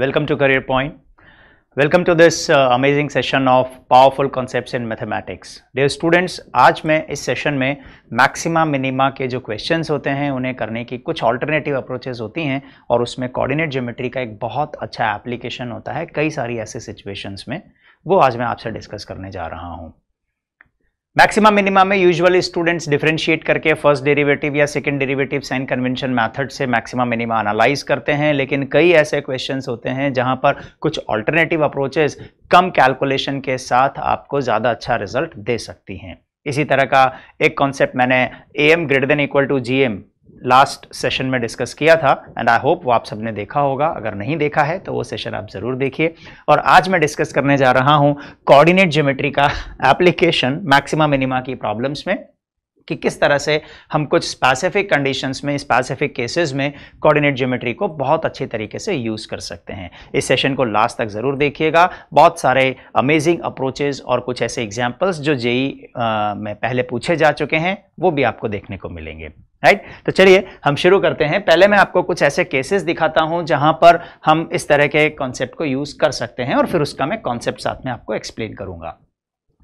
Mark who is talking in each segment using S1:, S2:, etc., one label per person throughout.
S1: welcome to career point welcome to this uh, amazing session of powerful concepts in mathematics dear students आज मैं इस session में maxima minima के जो questions होते हैं उन्हें करने की कुछ ऑल्टरनेटिव अप्रोचेस होती हैं और उसमें कोऑर्डिनेट ज्योमेट्री का एक बहुत अच्छा एप्लीकेशन होता है कई सारी ऐसे सिचुएशंस में वो आज मैं आपसे डिस्कस करने जा रहा हूँ मैक्सिमम मिनिमम में यूजुअली स्टूडेंट्स डिफ्रेंशिएट करके फर्स्ट डेरिवेटिव या second derivative sign convention method से मैक्सिमम मिनिमा एनालाइज करते हैं लेकिन कई ऐसे क्वेश्चंस होते हैं जहां पर कुछ ऑल्टरनेटिव अप्रोचेस कम कैलकुलेशन के साथ आपको ज़्यादा अच्छा रिजल्ट दे सकती हैं इसी तरह का एक कॉन्सेप्ट मैंने A M greater than equal to G M last session में डिस्कस किया था एंड आई होप वो आप सबने देखा होगा अगर नहीं देखा है तो वो सेशन आप ज़रूर देखिए और आज मैं डिस्कस करने जा रहा हूँ कोऑर्डिनेट ज्योमेट्री का एप्लीकेशन मैक्सिमा मिनिमा की प्रॉब्लम्स में कि किस तरह से हम कुछ स्पेसिफिक कंडीशंस में स्पेसिफिक केसेस में कोऑर्डिनेट ज्योमेट्री को बहुत अच्छे तरीके से यूज़ कर सकते हैं इस सेशन को लास्ट तक ज़रूर देखिएगा बहुत सारे अमेजिंग अप्रोचेज और कुछ ऐसे एग्जाम्पल्स जो जेई में पहले पूछे जा चुके हैं वो भी आपको देखने को मिलेंगे राइट right? तो चलिए हम शुरू करते हैं पहले मैं आपको कुछ ऐसे केसेस दिखाता हूं जहां पर हम इस तरह के कॉन्सेप्ट को यूज कर सकते हैं और फिर उसका मैं कॉन्सेप्ट साथ में आपको एक्सप्लेन करूंगा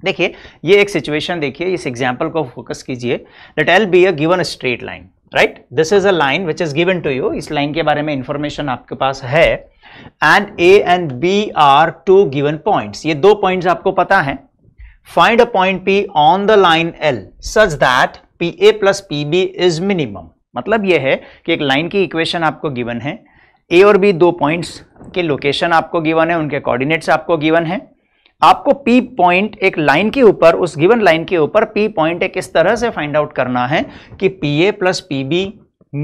S1: देखिए ये एक सिचुएशन देखिए इस एग्जाम्पल को फोकस कीजिए let L be a given straight line right this is a line which is given to you इस लाइन के बारे में इंफॉर्मेशन आपके पास है and A and B are two given point ये दो पॉइंट आपको पता है find a point P on the line L such that P A plus P B is minimum मतलब यह है कि एक लाइन की इक्वेशन आपको गिवन है ए और बी दो पॉइंट्स के लोकेशन आपको गिवन है उनके कोऑर्डिनेट्स आपको गिवन है आपको पी पॉइंट एक लाइन के ऊपर उस गिवन लाइन के ऊपर पी पॉइंट एक इस तरह से फाइंड आउट करना है कि P A plus P B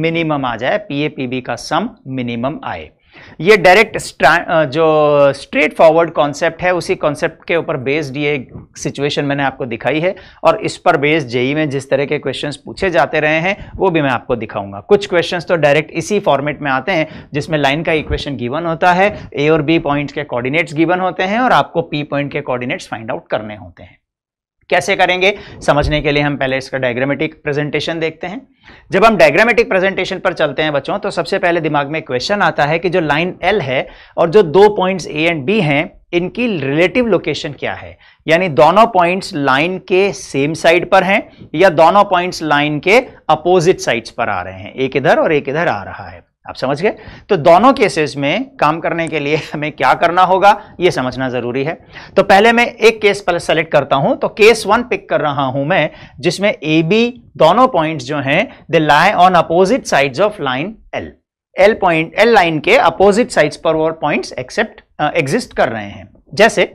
S1: minimum आ जाए पी ए पी बी का सम मिनिमम आए ये डायरेक्ट जो स्ट्रेट फॉरवर्ड कॉन्सेप्ट है उसी कॉन्सेप्ट के ऊपर बेस्ड ये सिचुएशन मैंने आपको दिखाई है और इस पर बेस्ड जेई में जिस तरह के क्वेश्चंस पूछे जाते रहे हैं वो भी मैं आपको दिखाऊंगा कुछ क्वेश्चंस तो डायरेक्ट इसी फॉर्मेट में आते हैं जिसमें लाइन का इक्वेशन गिवन होता है ए और बी पॉइंट के कॉर्डिनेट्स गिवन होते हैं और आपको पी पॉइंट के कॉर्डिनेट्स फाइंड आउट करने होते हैं कैसे करेंगे समझने के लिए हम पहले इसका डायग्रामेटिक प्रेजेंटेशन देखते हैं जब हम डायग्रामेटिक प्रेजेंटेशन पर चलते हैं बच्चों तो सबसे पहले दिमाग में क्वेश्चन आता है कि जो लाइन एल है और जो दो पॉइंट्स ए एंड बी हैं इनकी रिलेटिव लोकेशन क्या है यानी दोनों पॉइंट्स लाइन के सेम साइड पर हैं या दोनों पॉइंट्स लाइन के अपोजिट साइड्स पर आ रहे हैं एक इधर और एक इधर आ रहा है आप समझ गए तो दोनों केसेस में काम करने के लिए हमें क्या करना होगा यह समझना ज़रूरी है तो पहले मैं एक केस पर सेलेक्ट करता हूं तो केस वन पिक कर रहा हूं मैं जिसमें ए बी दोनों पॉइंट्स जो हैं they lie on opposite sides of line L L point L line के अपोजिट साइड्स पर वो पॉइंट्स एक्सेप्ट एग्जिस्ट कर रहे हैं जैसे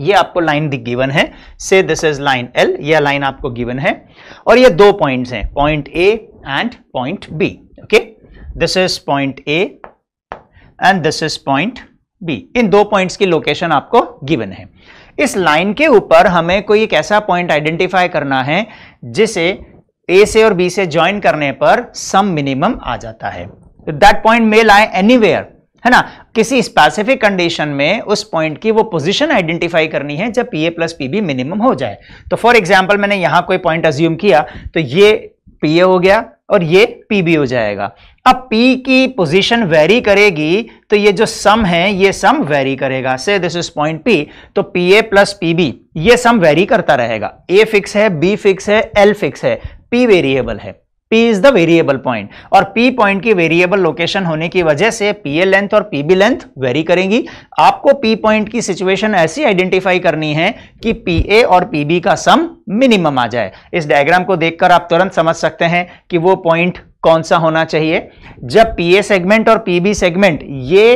S1: ये आपको लाइन गिवन है so this is line L यह लाइन आपको गिवन है और यह दो पॉइंट है point A and point B okay this is point A and this is point B इन दो पॉइंट्स की लोकेशन आपको गिवन है इस लाइन के ऊपर हमें कोई एक ऐसा पॉइंट आइडेंटिफाई करना है जिसे ए से और बी से ज्वाइन करने पर सम मिनिमम आ जाता है that point may lie any है ना किसी स्पेसिफिक कंडीशन में उस पॉइंट की वो पोजीशन आइडेंटिफाई करनी है जब P A plus P B minimum हो जाए तो फॉर एग्जाम्पल मैंने यहां कोई पॉइंट अज्यूम किया तो ये पी ए हो गया और ये पी भी हो जाएगा अब P की पोजीशन वेरी करेगी तो ये जो सम है ये सम वेरी करेगा so this is point P तो P A plus P B ये सम वेरी करता रहेगा A फिक्स है B फिक्स है L फिक्स है P वेरिएबल है P is the variable point और P पॉइंट की वेरिएबल लोकेशन होने की वजह से पी ए लेंथ और पी बी लेंथ वेरी करेंगी आपको P पॉइंट की सिचुएशन ऐसी आइडेंटिफाई करनी है कि पी ए और पी बी का सम मिनिमम आ जाए इस डायग्राम को देखकर आप तुरंत समझ सकते हैं कि वो पॉइंट कौन सा होना चाहिए जब पी ए सेगमेंट और पी बी सेगमेंट ये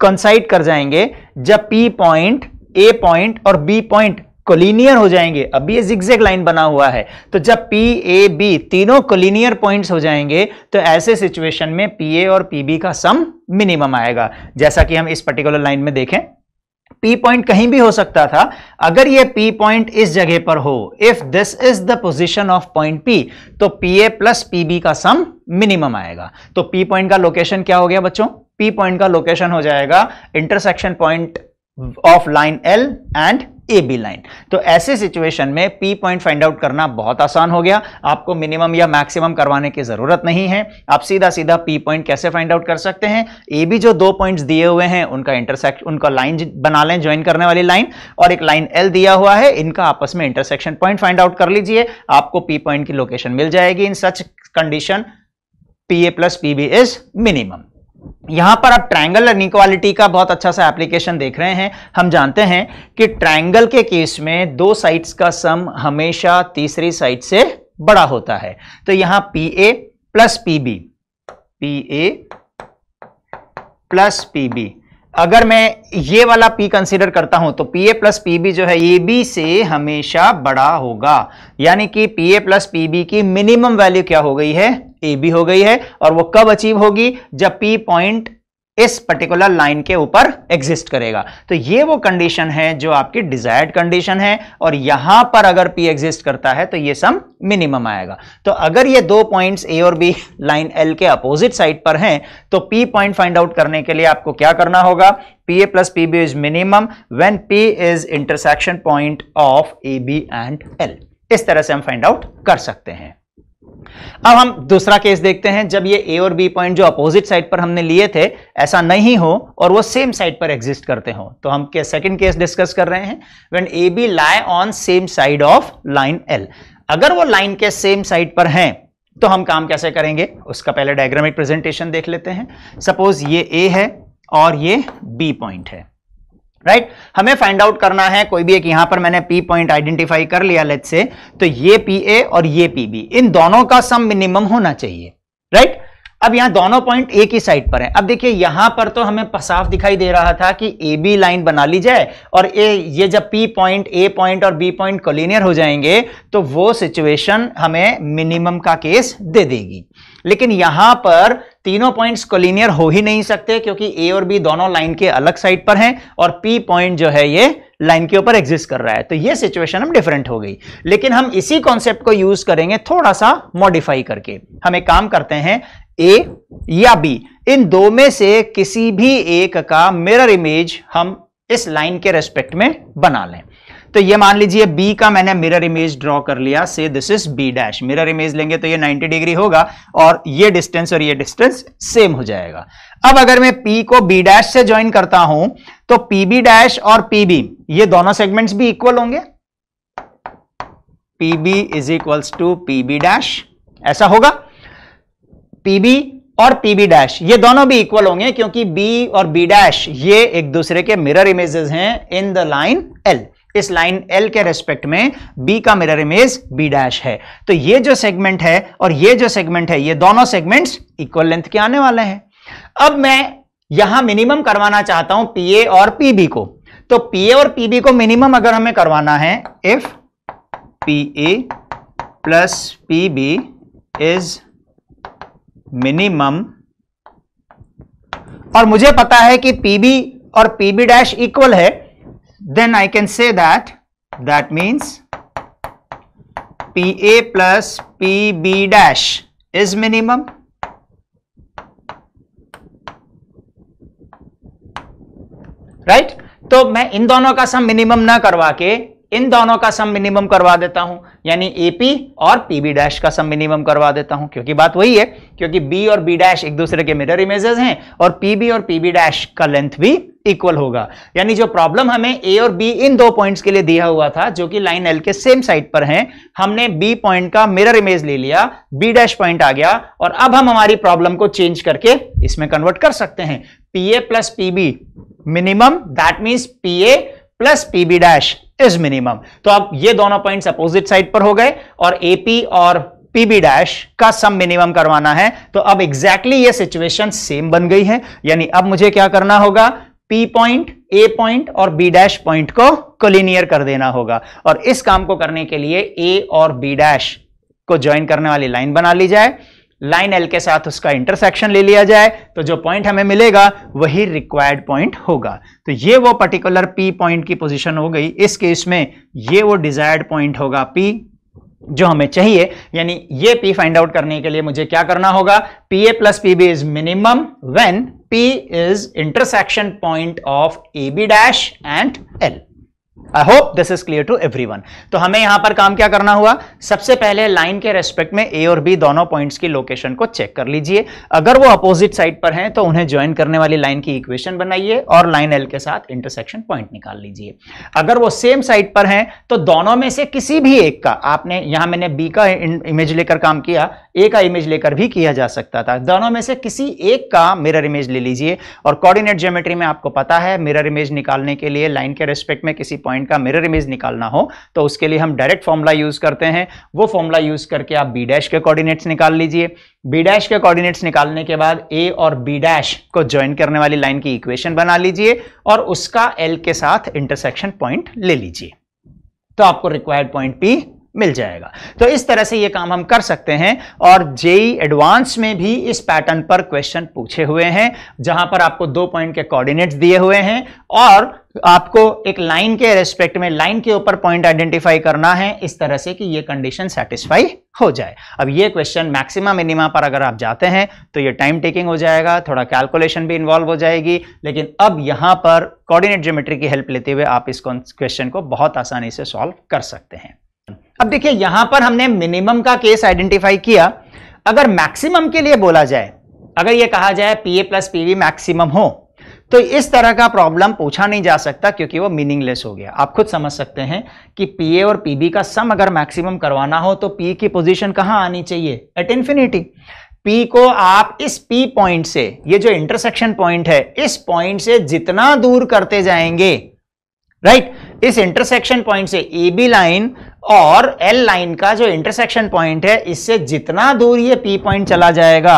S1: कंसाइड कर जाएंगे जब पी पॉइंट ए पॉइंट और बी पॉइंट कोलिनियर हो जाएंगे अभी ये जिक्जैक लाइन बना हुआ है तो जब पी ए बी तीनों कोलिनियर पॉइंट्स हो जाएंगे तो ऐसे सिचुएशन में पी ए और पी बी का सम मिनिमम आएगा जैसा कि हम इस पर्टिकुलर लाइन में देखें पी पॉइंट कहीं भी हो सकता था अगर ये पी पॉइंट इस जगह पर हो if this is the position of point P तो P A plus P B का सम मिनिमम आएगा तो पी पॉइंट का लोकेशन क्या हो गया बच्चों पी पॉइंट का लोकेशन हो जाएगा intersection point of line L and A B line तो ऐसे सिचुएशन में पी पॉइंट फाइंड आउट करना बहुत आसान हो गया आपको मिनिमम या मैक्सिमम करवाने की ज़रूरत नहीं है आप सीधा सीधा पी पॉइंट कैसे फाइंड आउट कर सकते हैं ए बी जो दो पॉइंट्स दिए हुए हैं उनका इंटरसेक्शन उनका लाइन बना लें ज्वाइन करने वाली लाइन और एक लाइन एल दिया हुआ है इनका आपस में इंटरसेक्शन पॉइंट फाइंड आउट कर लीजिए आपको पी पॉइंट की लोकेशन मिल जाएगी in such condition P A plus P B is minimum यहां पर आप ट्रायंगल इनिक्वालिटी का बहुत अच्छा सा एप्लीकेशन देख रहे हैं हम जानते हैं कि ट्रायंगल के केस में दो साइड्स का सम हमेशा तीसरी साइड से बड़ा होता है तो यहां P A plus P B P A plus P B अगर मैं ये वाला p कंसिडर करता हूं तो pa प्लस पी जो है ए बी से हमेशा बड़ा होगा यानी कि pa प्लस पी की मिनिमम वैल्यू क्या हो गई है ए बी हो गई है और वो कब अचीव होगी जब p पॉइंट इस पर्टिकुलर लाइन के ऊपर एग्जिस्ट करेगा तो ये वो कंडीशन है जो आपकी डिजायर्ड कंडीशन है और यहां पर अगर पी एग्जिस्ट करता है तो ये सम मिनिमम आएगा तो अगर ये दो पॉइंट्स ए और बी लाइन एल के अपोजिट साइड पर हैं तो पी पॉइंट फाइंड आउट करने के लिए आपको क्या करना होगा P A plus P B is minimum when P is intersection point of A B and L इस तरह से हम फाइंड आउट कर सकते हैं अब हम दूसरा केस देखते हैं जब ये ए और बी पॉइंट जो अपोजिट साइड पर हमने लिए थे ऐसा नहीं हो और वो सेम साइड पर एग्जिस्ट करते हो तो हम के सेकंड केस डिस्कस कर रहे हैं when A B lie on same side of line L अगर वो लाइन के सेम साइड पर हैं तो हम काम कैसे करेंगे उसका पहले डायग्रामिक प्रेजेंटेशन देख लेते हैं सपोज ये ए है और ये बी पॉइंट है राइट right? हमें फाइंड आउट करना है कोई भी एक यहां पर मैंने पी पॉइंट आइडेंटिफाई कर लिया लेट से तो ये पी ए और ये पी बी इन दोनों का सम मिनिमम होना चाहिए राइट right? अब यहां दोनों पॉइंट एक ही साइड पर है अब देखिए यहां पर तो हमें साफ दिखाई दे रहा था कि ए बी लाइन बना ली जाए और ए ये जब पी पॉइंट ए पॉइंट और बी पॉइंट कोलिनियर हो जाएंगे तो वो सिचुएशन हमें मिनिमम का केस दे देगी लेकिन यहां पर तीनों पॉइंट्स कोलिनियर हो ही नहीं सकते क्योंकि ए और बी दोनों लाइन के अलग साइड पर हैं और पी पॉइंट जो है ये लाइन के ऊपर एग्जिस्ट कर रहा है तो ये सिचुएशन हम डिफरेंट हो गई लेकिन हम इसी कॉन्सेप्ट को यूज करेंगे थोड़ा सा मॉडिफाई करके हम एक काम करते हैं ए या बी इन दो में से किसी भी एक का मिरर इमेज हम इस लाइन के रेस्पेक्ट में बना लें तो ये मान लीजिए बी का मैंने मिरर इमेज ड्रॉ कर लिया so this is B dash mirror image लेंगे तो ये 90 डिग्री होगा और ये डिस्टेंस और ये डिस्टेंस सेम हो जाएगा अब अगर मैं पी को बी डैश से ज्वाइन करता हूं तो पी बी डैश और पी बी ये दोनों सेगमेंट्स भी इक्वल होंगे P B is equals to P B dash ऐसा होगा पी बी और पीबी डैश ये दोनों भी इक्वल होंगे क्योंकि बी और बी डैश ये एक दूसरे के मिरर इमेजेस हैं इन द लाइन एल इस लाइन एल के रेस्पेक्ट में बी का मिरर इमेज बी डैश है तो ये जो सेगमेंट है और ये जो सेगमेंट है ये दोनों सेगमेंट्स इक्वल लेंथ के आने वाले हैं अब मैं यहां मिनिमम करवाना चाहता हूं पीए और पीबी को तो पीए और पीबी को मिनिमम अगर हमें करवाना है if P A plus P B is minimum और मुझे पता है कि पीबी और पीबी डैश इक्वल है then I can say that that means A plus B dash is minimum. Right right? तो मैं इन दोनों का सम मिनिमम ना करवा के इन दोनों का सम मिनिमम करवा देता हूं यानी एपी और पीबी डैश का सम मिनिमम करवा देता हूं क्योंकि बात वही है क्योंकि बी और बी डैश एक दूसरे के मिरर इमेजेस हैं और पीबी और पीबी डैश का लेंथ भी इक्वल होगा यानी जो प्रॉब्लम हमें ए और बी इन दो पॉइंट्स के लिए दिया हुआ था जो कि लाइन एल के सेम साइड पर हैं हमने बी पॉइंट का मिरर इमेज ले लिया बी डैश पॉइंट आ गया और अब हम हमारी प्रॉब्लम को चेंज करके इसमें कन्वर्ट कर सकते हैं P A plus P B minimum that means P A plus P B dash is minimum तो अब ये दोनों पॉइंट अपोजिट साइड पर हो गए और एपी और पीबी डैश का सम मिनिमम करवाना है तो अब एग्जैक्टली exactly ये सिचुएशन सेम बन गई है यानी अब मुझे क्या करना होगा पी पॉइंट ए पॉइंट और बी डैश पॉइंट को कोलिनियर कर देना होगा और इस काम को करने के लिए ए और बी डैश को ज्वाइन करने वाली लाइन बना ली जाए लाइन एल के साथ उसका इंटरसेक्शन ले लिया जाए तो जो पॉइंट हमें मिलेगा वही रिक्वायर्ड पॉइंट होगा तो ये वो पर्टिकुलर पी पॉइंट की पोजीशन हो गई इस केस में ये वो डिजायर्ड पॉइंट होगा पी जो हमें चाहिए यानी ये P फाइंड आउट करने के लिए मुझे क्या करना होगा P A plus P B is minimum when P intersection point of A B dash and L I hope this is clear to one तो हमें यहां पर काम क्या करना हुआ सबसे पहले लाइन के रेस्पेक्ट में ए और बी दोनों पॉइंट्स की लोकेशन को चेक कर लीजिए अगर वो अपोजिट साइड पर हैं तो उन्हें ज्वाइन करने वाली लाइन की इक्वेशन बनाइए और लाइन एल के साथ इंटरसेक्शन पॉइंट निकाल लीजिए अगर वो सेम साइड पर हैं तो दोनों में से किसी भी एक का आपने यहां मैंने बी का इमेज लेकर काम किया ए का इमेज लेकर भी किया जा सकता था दोनों में से किसी एक का मिरर इमेज ले लीजिए और कॉर्डिनेट जियोमेट्री में आपको पता है मिरर इमेज निकालने के लिए लाइन के रेस्पेक्ट में किसी पॉइंट का मिरर इमेज निकालना हो तो उसके लिए हम डायरेक्ट फॉर्मूला यूज करते हैं वो फॉर्मूला यूज करके आप बी डैश के कोऑर्डिनेट्स निकाल लीजिए बी डैश के कोऑर्डिनेट्स निकालने के बाद ए और बी डैश को ज्वाइन करने वाली लाइन की इक्वेशन बना लीजिए और उसका एल के साथ इंटरसेक्शन पॉइंट ले लीजिए तो आपको रिक्वायर्ड पॉइंट पी मिल जाएगा तो इस तरह से ये काम हम कर सकते हैं और जेई एडवांस में भी इस पैटर्न पर क्वेश्चन पूछे हुए हैं जहां पर आपको दो पॉइंट के कोऑर्डिनेट्स दिए हुए हैं और आपको एक लाइन के रेस्पेक्ट में लाइन के ऊपर पॉइंट आइडेंटिफाई करना है इस तरह से कि ये कंडीशन सेटिस्फाई हो जाए अब ये क्वेश्चन मैक्सिमा मिनिमा पर अगर आप जाते हैं तो ये टाइम टेकिंग हो जाएगा थोड़ा कैलकुलेशन भी इन्वॉल्व हो जाएगी लेकिन अब यहाँ पर कोऑर्डिनेट ज्योमेट्री की हेल्प लेते हुए आप इस क्वेश्चन को बहुत आसानी से सॉल्व कर सकते हैं अब देखिए यहां पर हमने मिनिमम का केस आइडेंटिफाई किया अगर मैक्सिमम के लिए बोला जाए अगर यह कहा जाए पीए प्लस पीवी मैक्सिमम हो तो इस तरह का प्रॉब्लम पूछा नहीं जा सकता क्योंकि वो मीनिंगलेस हो गया आप खुद समझ सकते हैं कि पीए और पीबी का सम अगर मैक्सिमम करवाना हो तो पी की पोजीशन कहां आनी चाहिए एट इनफिनिटी पी को आप इस पी पॉइंट से ये जो इंटरसेक्शन पॉइंट है इस पॉइंट से जितना दूर करते जाएंगे राइट right? इस इंटरसेक्शन पॉइंट से ए बी लाइन और एल लाइन का जो इंटरसेक्शन पॉइंट है इससे जितना दूर ये पी पॉइंट चला जाएगा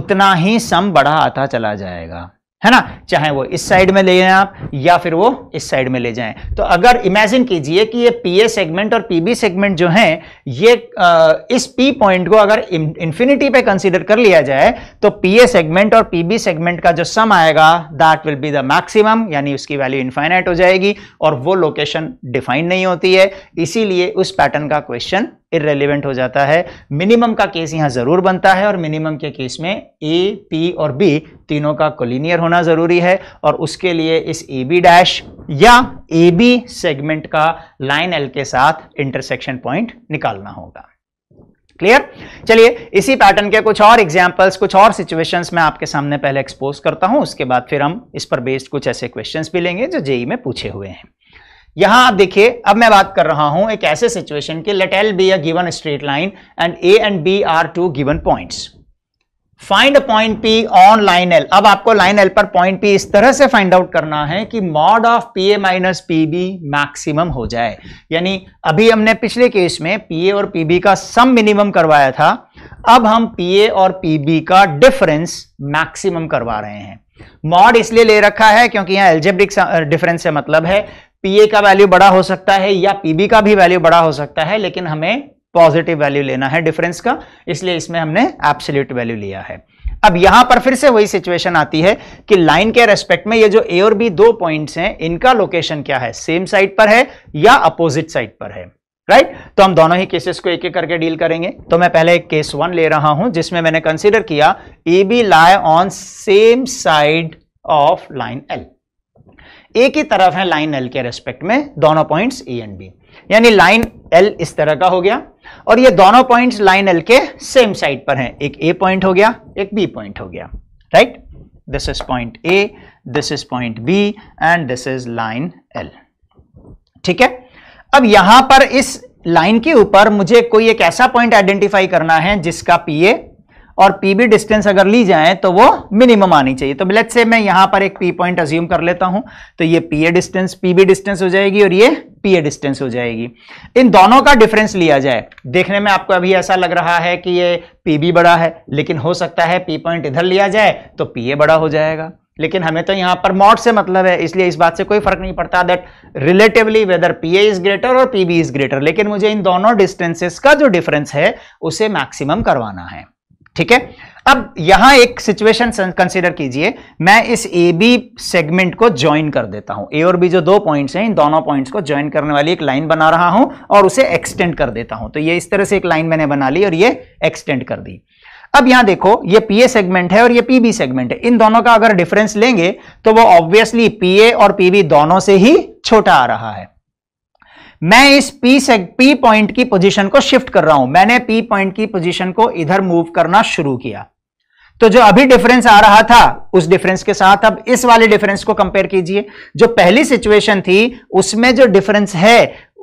S1: उतना ही सम बढ़ा आता चला जाएगा है ना चाहे वो इस साइड में ले जाएं आप या फिर वो इस साइड में ले जाएं तो अगर इमेजिन कीजिए कि ये पी ए सेगमेंट और पी बी सेगमेंट जो हैं ये आ, इस पी पॉइंट को अगर इंफिनिटी पे कंसीडर कर लिया जाए तो पी ए सेगमेंट और पी बी सेगमेंट का जो सम आएगा that will be the maximum यानी उसकी वैल्यू इन्फाइनाइट हो जाएगी और वो लोकेशन डिफाइन नहीं होती है इसीलिए उस पैटर्न का क्वेश्चन इरेलीवेंट हो जाता है मिनिमम का केस यहां ज़रूर बनता है और मिनिमम के केस में ए पी और बी तीनों का कोलिनियर होना ज़रूरी है और उसके लिए इस ए बी डैश या ए बी सेगमेंट का लाइन एल के साथ इंटरसेक्शन पॉइंट निकालना होगा क्लियर चलिए इसी पैटर्न के कुछ और एग्जाम्पल्स कुछ और सिचुएशंस मैं आपके सामने पहले एक्सपोज करता हूं उसके बाद फिर हम इस पर बेस्ड कुछ ऐसे क्वेश्चंस भी लेंगे जो जेई e में पूछे हुए हैं यहां आप देखिए अब मैं बात कर रहा हूं एक ऐसे सिचुएशन के let L be a given straight line and A and B are two given points find a point P on line L अब आपको लाइन एल पर पॉइंट पी इस तरह से फाइंड आउट करना है कि mod of P A minus P B maximum हो जाए यानी अभी हमने पिछले केस में पी ए और पी बी का सम मिनिमम करवाया था अब हम पी ए और पी बी का डिफरेंस मैक्सिमम करवा रहे हैं मॉड इसलिए ले रखा है क्योंकि यहां एल्जेब्रिक डिफरेंस से मतलब है पीए का वैल्यू बड़ा हो सकता है या पीबी का भी वैल्यू बड़ा हो सकता है लेकिन हमें पॉजिटिव वैल्यू लेना है डिफरेंस का इसलिए इसमें हमने एब्सोल्यूट वैल्यू लिया है अब यहां पर फिर से वही सिचुएशन आती है कि लाइन के रेस्पेक्ट में ये जो ए और बी दो पॉइंट्स हैं इनका लोकेशन क्या है सेम साइड पर है या अपोजिट साइड पर है राइट right? तो हम दोनों ही केसेस को एक एक करके डील करेंगे तो मैं पहले एक केस वन ले रहा हूं जिसमें मैंने कंसिडर किया A B lie on same side of line L एक ही तरफ है लाइन एल के रेस्पेक्ट में दोनों पॉइंट्स ई एंड बी यानी लाइन एल इस तरह का हो गया और ये दोनों पॉइंट्स लाइन एल के सेम साइड पर हैं एक ए पॉइंट हो गया एक बी पॉइंट हो गया right this is point A this is point B and this is line L ठीक है अब यहां पर इस लाइन के ऊपर मुझे कोई एक ऐसा पॉइंट आइडेंटिफाई करना है जिसका पीए और पीबी डिस्टेंस अगर ली जाए तो वो मिनिमम आनी चाहिए तो लेट से मैं यहां पर एक पी पॉइंट अज्यूम कर लेता हूं तो ये P A distance PB distance हो जाएगी और ये पी ए डिस्टेंस हो जाएगी इन दोनों का डिफरेंस लिया जाए देखने में आपको अभी ऐसा लग रहा है कि ये पीबी बड़ा है लेकिन हो सकता है पी पॉइंट इधर लिया जाए तो पी ए बड़ा हो जाएगा लेकिन हमें तो यहां पर मॉड से मतलब है इसलिए इस बात से कोई फर्क नहीं पड़ता that relatively whether P A is greater और पी बी इज ग्रेटर लेकिन मुझे इन दोनों डिस्टेंसेस का जो डिफरेंस है उसे मैक्सिमम करवाना है ठीक है अब यहां एक सिचुएशन कंसीडर कीजिए मैं इस ए बी सेगमेंट को ज्वाइन कर देता हूं ए और बी जो दो पॉइंट्स हैं इन दोनों पॉइंट्स को ज्वाइन करने वाली एक लाइन बना रहा हूं और उसे एक्सटेंड कर देता हूं तो ये इस तरह से एक लाइन मैंने बना ली और ये एक्सटेंड कर दी अब यहां देखो ये पीए सेगमेंट है और ये पीबी सेगमेंट है इन दोनों का अगर डिफरेंस लेंगे तो वो ऑब्वियसली पीए और पीबी दोनों से ही छोटा आ रहा है मैं इस पी से पी पॉइंट की पोजीशन को शिफ्ट कर रहा हूं मैंने पी पॉइंट की पोजीशन को इधर मूव करना शुरू किया तो जो अभी डिफरेंस आ रहा था उस डिफरेंस के साथ अब इस वाले डिफरेंस को कंपेयर कीजिए जो पहली सिचुएशन थी उसमें जो डिफरेंस है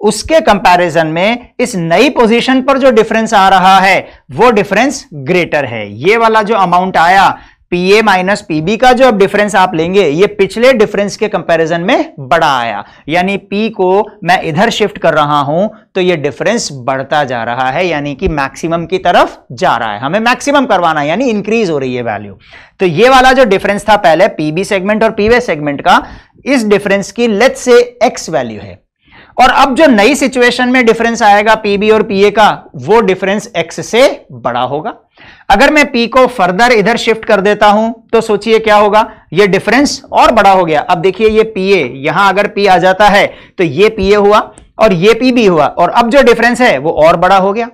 S1: उसके कंपैरिजन में इस नई पोजीशन पर जो डिफरेंस आ रहा है वो डिफरेंस ग्रेटर है ये वाला जो अमाउंट आया ए माइनस पीबी का जो अब डिफरेंस आप लेंगे ये पिछले डिफरेंस के कंपैरिजन में बड़ा आया यानी पी को मैं इधर शिफ्ट कर रहा हूं तो ये डिफरेंस बढ़ता जा रहा है यानी कि मैक्सिमम की तरफ जा रहा है हमें मैक्सिमम करवाना है यानी इंक्रीज हो रही है वैल्यू तो ये वाला जो डिफरेंस था पहले पीबी सेगमेंट और पीवे सेगमेंट का इस डिफरेंस की लेट से एक्स वैल्यू है और अब जो नई सिचुएशन में डिफरेंस आएगा पीबी और पीए का वो डिफरेंस एक्स से बड़ा होगा अगर मैं पी को फर्दर इधर शिफ्ट कर देता हूं तो सोचिए क्या होगा ये डिफरेंस और बड़ा हो गया अब देखिए ये पी ए यहां अगर पी आ जाता है तो ये पी ए हुआ और ये पी भी हुआ और अब जो डिफरेंस है वो और बड़ा हो गया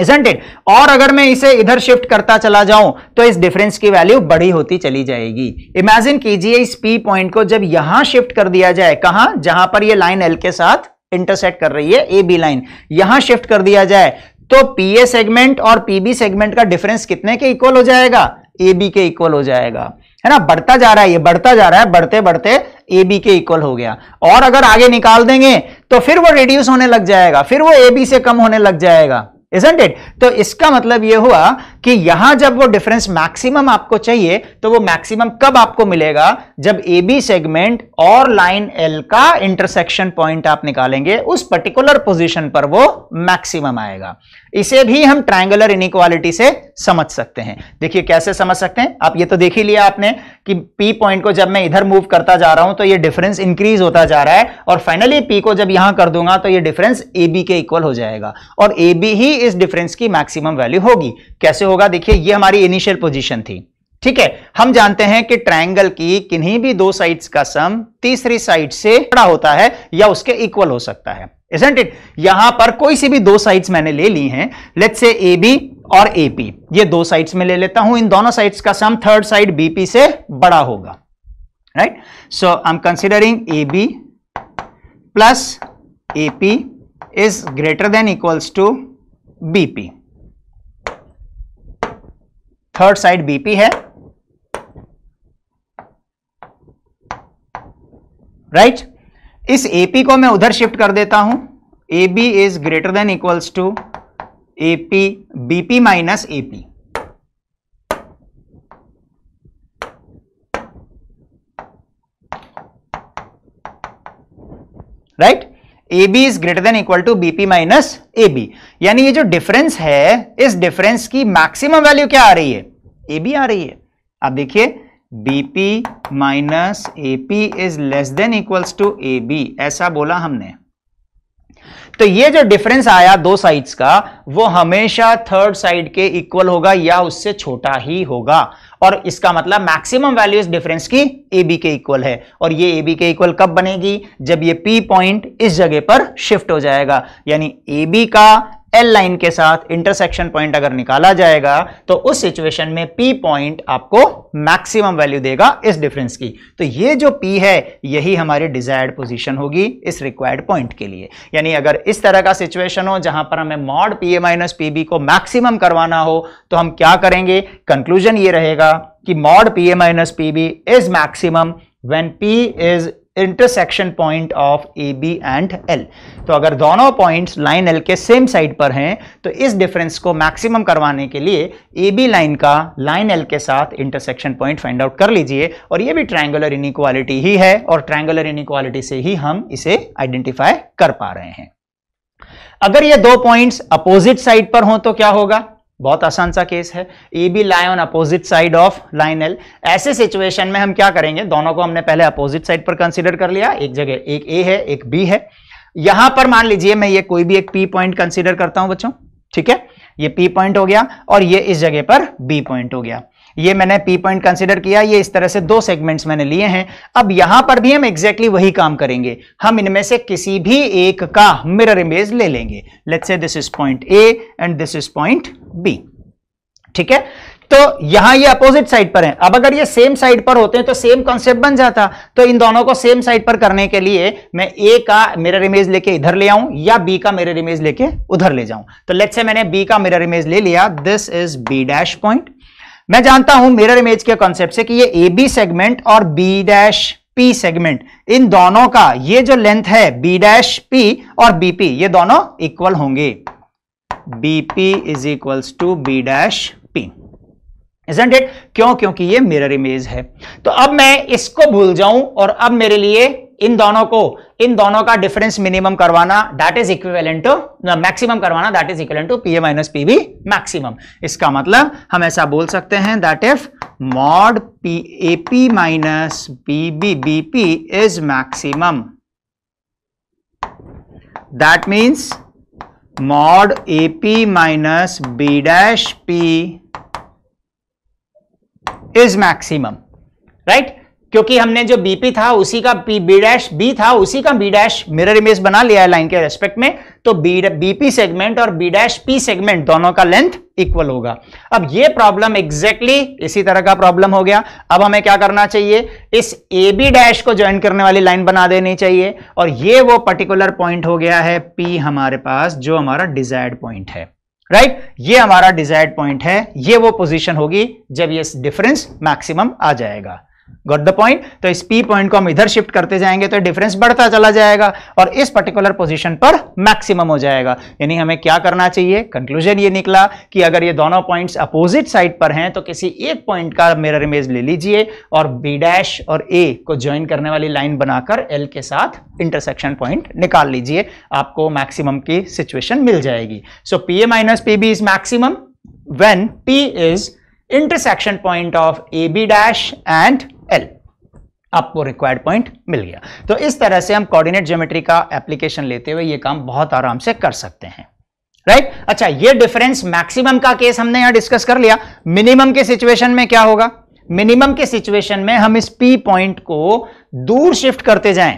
S1: इजेंट इट और अगर मैं इसे इधर शिफ्ट करता चला जाऊं तो इस डिफरेंस की वैल्यू बड़ी होती चली जाएगी इमेजिन कीजिए इस पी पॉइंट को जब यहां शिफ्ट कर दिया जाए कहां जहां पर ये लाइन एल के साथ इंटरसेक्ट कर रही है ए बी लाइन यहां शिफ्ट कर दिया जाए तो पीए सेगमेंट और पीबी सेगमेंट का डिफरेंस कितने के इक्वल हो जाएगा ए बी के इक्वल हो जाएगा है ना बढ़ता जा रहा है ये बढ़ता जा रहा है बढ़ते बढ़ते ए बी के इक्वल हो गया और अगर आगे निकाल देंगे तो फिर वो रिड्यूस होने लग जाएगा फिर वो ए बी से कम होने लग जाएगा इजेंट इट तो इसका मतलब ये हुआ कि यहां जब वो डिफरेंस मैक्सिमम आपको चाहिए तो वो मैक्सिमम कब आपको मिलेगा जब ए बी सेगमेंट और लाइन एल का इंटरसेक्शन पॉइंट आप निकालेंगे उस पर्टिकुलर पोजीशन पर वो मैक्सिमम आएगा इसे भी हम ट्राइंगुलर इनक्वालिटी से समझ सकते हैं देखिए कैसे समझ सकते हैं आप ये तो देख ही लिया आपने कि पी पॉइंट को जब मैं इधर मूव करता जा रहा हूं तो ये डिफरेंस इंक्रीज होता जा रहा है और फाइनली पी को जब यहां कर दूंगा तो ये डिफरेंस ए बी के इक्वल हो जाएगा और ए बी ही इस डिफरेंस की मैक्सिमम वैल्यू होगी कैसे होगा देखिए ये हमारी इनिशियल पोजिशन थी ठीक है हम जानते हैं कि ट्राइंगल की किन्हीं भी दो साइड्स का सम तीसरी साइड से बड़ा होता है या उसके इक्वल हो सकता है इट यहां पर कोई सी भी दो साइड्स मैंने ले ली हैं लेट्स से ए बी और ए पी ये दो साइड्स में ले लेता हूं इन दोनों साइड्स का सम थर्ड साइड बीपी से बड़ा होगा right so I am considering A B plus A P is greater than equals to BP third side BP है राइट right? इस एपी को मैं उधर शिफ्ट कर देता हूं A B is greater than equals to A P minus A P right A B is greater than equal to BP minus A B यानी ये जो डिफरेंस है इस डिफरेंस की मैक्सिमम वैल्यू क्या आ रही है ए बी आ रही है आप देखिए BP minus A P is less than equals to A B ऐसा बोला हमने तो ये जो डिफरेंस आया दो साइड्स का वो हमेशा थर्ड साइड के इक्वल होगा या उससे छोटा ही होगा और इसका मतलब मैक्सिमम वैल्यू इस डिफरेंस की ए बी के इक्वल है और ये ए बी के इक्वल कब बनेगी जब ये पी पॉइंट इस जगह पर शिफ्ट हो जाएगा यानी ए बी का एल लाइन के साथ इंटरसेक्शन पॉइंट अगर निकाला जाएगा तो उस सिचुएशन में पी पॉइंट आपको मैक्सिमम वैल्यू देगा इस डिफरेंस की तो ये जो पी है यही हमारी डिजायर्ड पोजीशन होगी इस रिक्वायर्ड पॉइंट के लिए यानी अगर इस तरह का सिचुएशन हो जहां पर हमें mod P A minus P B को मैक्सिमम करवाना हो तो हम क्या करेंगे कंक्लूजन ये रहेगा कि mod P A minus P B is maximum when P is intersection point of A B and L तो अगर दोनों पॉइंट्स लाइन एल के सेम साइड पर हैं तो इस डिफरेंस को मैक्सिमम करवाने के लिए ए बी लाइन का लाइन एल के साथ इंटरसेक्शन पॉइंट फाइंड आउट कर लीजिए और ये भी ट्रायंगुलर इनिक्वालिटी ही है और ट्रायंगुलर इनिक्वालिटी से ही हम इसे आइडेंटिफाई कर पा रहे हैं अगर ये दो पॉइंट्स अपोजिट साइड पर हो तो क्या होगा बहुत आसान सा केस है A B line on opposite side of line L ऐसे सिचुएशन में हम क्या करेंगे दोनों को हमने पहले अपोजिट साइड पर कंसिडर कर लिया एक जगह एक ए है एक बी है यहां पर मान लीजिए मैं ये कोई भी एक पी पॉइंट कंसिडर करता हूं बच्चों ठीक है ये पी पॉइंट हो गया और ये इस जगह पर बी पॉइंट हो गया ये मैंने पी पॉइंट कंसिडर किया ये इस तरह से दो सेगमेंट्स मैंने लिए हैं अब यहां पर भी हम एग्जैक्टली exactly वही काम करेंगे हम इनमें से किसी भी एक का मिरर इमेज ले लेंगे let's say this is point A and this is point B ठीक है तो यहां ये अपोजिट साइड पर है अब अगर ये सेम साइड पर होते हैं तो सेम कॉन्सेप्ट बन जाता तो इन दोनों को सेम साइड पर करने के लिए मैं ए का मिरर इमेज लेके इधर ले आऊं या बी का मिरर इमेज लेके उधर ले जाऊं तो लेट्स से मैंने बी का मिरर इमेज ले लिया this is B dash point मैं जानता हूं मिरर इमेज के कॉन्सेप्ट से कि ये ए बी सेगमेंट और बी डैश पी सेगमेंट इन दोनों का ये जो लेंथ है बी डैश पी और बीपी ये दोनों इक्वल होंगे B P is equals to B dash P isn't it क्यों क्योंकि ये मिरर इमेज है तो अब मैं इसको भूल जाऊं और अब मेरे लिए इन दोनों को इन दोनों का डिफरेंस मिनिमम करवाना that is equivalent to maximum करवाना that is equal to P A minus P B maximum इसका मतलब हम ऐसा बोल सकते हैं that if mod P A P minus B B B P is maximum that means mod AP minus B dash P is maximum, right? क्योंकि हमने जो बीपी था उसी का बी डैश बी था उसी का बी डैश मिरर इमेज बना लिया है लाइन के रेस्पेक्ट में तो बी बीपी सेगमेंट और बी डैश पी सेगमेंट दोनों का लेंथ इक्वल होगा अब ये प्रॉब्लम एग्जैक्टली exactly इसी तरह का प्रॉब्लम हो गया अब हमें क्या करना चाहिए इस ए बी डैश को ज्वाइन करने वाली लाइन बना देनी चाहिए और ये वो पर्टिकुलर पॉइंट हो गया है पी हमारे पास जो हमारा डिजायर्ड पॉइंट है राइट right? ये हमारा डिजायर्ड पॉइंट है ये वो पोजिशन होगी जब ये डिफरेंस मैक्सिमम आ जाएगा गॉट द पॉइंट तो इस पी पॉइंट को हम इधर शिफ्ट करते जाएंगे तो डिफरेंस बढ़ता चला जाएगा और इस पर्टिकुलर पोजीशन पर मैक्सिमम हो जाएगा यानी हमें क्या करना चाहिए कंक्लूजन ये निकला कि अगर ये दोनों पॉइंट्स अपोजिट साइड पर हैं तो किसी एक पॉइंट का मिरर इमेज ले लीजिए और बी डैश और ए को ज्वाइन करने वाली लाइन बनाकर एल के साथ इंटरसेक्शन पॉइंट निकाल लीजिए आपको मैक्सिमम की सिचुएशन मिल जाएगी so P A minus P B is maximum when P is intersection point of A B dash and L आपको रिक्वायर्ड पॉइंट मिल गया तो इस तरह से हम कोऑर्डिनेट ज्योमेट्री का एप्लीकेशन लेते हुए ये काम बहुत आराम से कर सकते हैं राइट right? अच्छा ये डिफरेंस मैक्सिमम का केस हमने यहां डिस्कस कर लिया मिनिमम के सिचुएशन में क्या होगा मिनिमम के सिचुएशन में हम इस पी पॉइंट को दूर शिफ्ट करते जाएं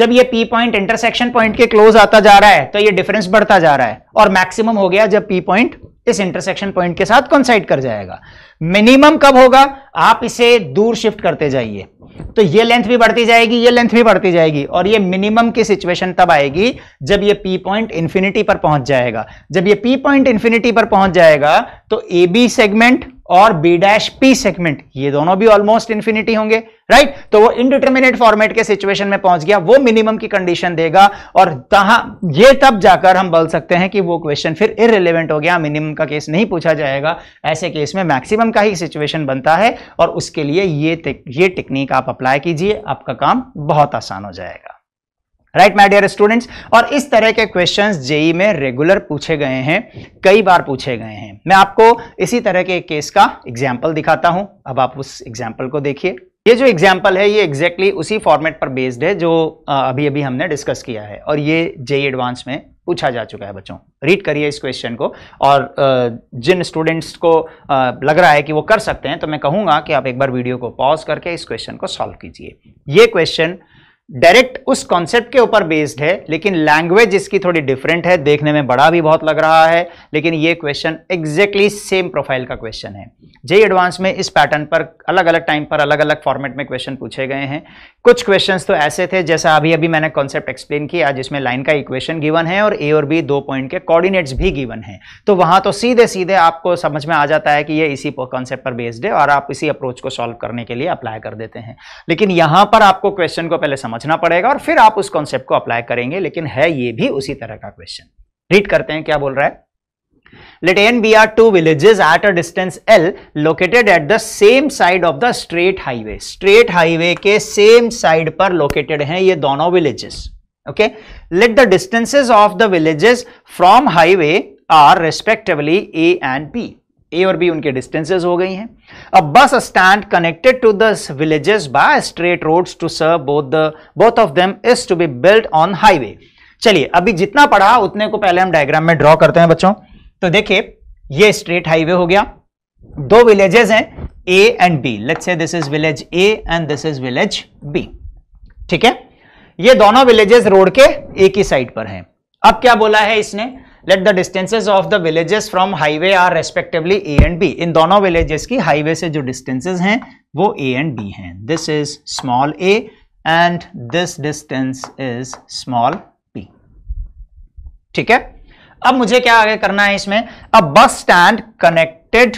S1: जब ये पी पॉइंट इंटरसेक्शन पॉइंट के क्लोज आता जा रहा है तो ये डिफरेंस बढ़ता जा रहा है और मैक्सिमम हो गया जब पी पॉइंट इस इंटरसेक्शन पॉइंट के साथ कंसाइड कर जाएगा मिनिमम कब होगा आप इसे दूर शिफ्ट करते जाइए तो ये लेंथ भी बढ़ती जाएगी ये लेंथ भी बढ़ती जाएगी और ये मिनिमम की सिचुएशन तब आएगी जब ये पी पॉइंट इंफिनिटी पर पहुंच जाएगा जब ये पी पॉइंट इंफिनिटी पर पहुंच जाएगा तो ए बी सेगमेंट और बी डैश पी सेगमेंट ये दोनों भी ऑलमोस्ट इंफिनिटी होंगे राइट तो वो इनडिटर्मिनेट फॉर्मेट के सिचुएशन में पहुंच गया वो मिनिमम की कंडीशन देगा और तहा ये तब जाकर हम बोल सकते हैं कि वो क्वेश्चन फिर इरेलीवेंट हो गया मिनिमम का केस नहीं पूछा जाएगा ऐसे केस में मैक्सिमम का ही सिचुएशन बनता है और उसके लिए ये ये टेक्निक आप अप्लाई कीजिए आपका काम बहुत आसान हो जाएगा राइट माय डियर स्टूडेंट्स और इस तरह के क्वेश्चंस जेई में रेगुलर पूछे गए हैं कई बार पूछे गए हैं मैं आपको इसी तरह के केस का एग्जाम्पल दिखाता हूं अब आप उस एग्जाम्पल को देखिए ये जो एग्जाम्पल है ये एग्जैक्टली exactly उसी फॉर्मेट पर बेस्ड है जो अभी अभी हमने डिस्कस किया है और ये जे एडवांस में पूछा जा चुका है बच्चों रीड करिए इस क्वेश्चन को और जिन स्टूडेंट्स को लग रहा है कि वो कर सकते हैं तो मैं कहूंगा कि आप एक बार वीडियो को पॉज करके इस क्वेश्चन को सॉल्व कीजिए ये क्वेश्चन डायरेक्ट उस कॉन्सेप्ट के ऊपर बेस्ड है लेकिन लैंग्वेज इसकी थोड़ी डिफरेंट है देखने में बड़ा भी बहुत लग रहा है लेकिन ये क्वेश्चन एग्जैक्टली सेम प्रोफाइल का क्वेश्चन है जे एडवांस में इस पैटर्न पर अलग अलग टाइम पर अलग अलग फॉर्मेट में क्वेश्चन पूछे गए हैं कुछ क्वेश्चंस तो ऐसे थे जैसा अभी अभी मैंने कॉन्सेप्ट एक्सप्लेन किया जिसमें लाइन का इक्वेशन गिवन है और ए और बी दो पॉइंट के कोऑर्डिनेट्स भी गिवन है तो वहां तो सीधे सीधे आपको समझ में आ जाता है कि ये इसी कॉन्सेप्ट पर बेस्ड है और आप इसी अप्रोच को सॉल्व करने के लिए अप्लाई कर देते हैं लेकिन यहां पर आपको क्वेश्चन को पहले समझना पड़ेगा और फिर आप उस कॉन्सेप्ट को अप्लाई करेंगे लेकिन है ये भी उसी तरह का क्वेश्चन रीड करते हैं क्या बोल रहा है Let A and B are two villages at a distance L located at the same side of the straight highway. Straight highway के same side पर located हैं ये दोनों villages. Okay. Let the distances of the villages from highway are respectively A and B. ए और B उनके distances हो गई हैं अब bus stand connected to the villages by straight roads to serve both the both of them is to be build on highway चलिए अभी जितना पढ़ा उतने को पहले हम डायग्राम में ड्रॉ करते हैं बच्चों तो देखिए ये स्ट्रेट हाईवे हो गया दो विलेजेस हैं A and B let's say this is village A and this is village B ठीक है ये दोनों विलेजेस रोड के एक ही साइड पर हैं अब क्या बोला है इसने let the distances of the villages from highway are respectively A and B इन दोनों विलेजेस की हाईवे से जो डिस्टेंसेज हैं वो ए एंड बी हैं this is small A and this distance is small B ठीक है अब मुझे क्या आगे करना है इसमें a bus stand connected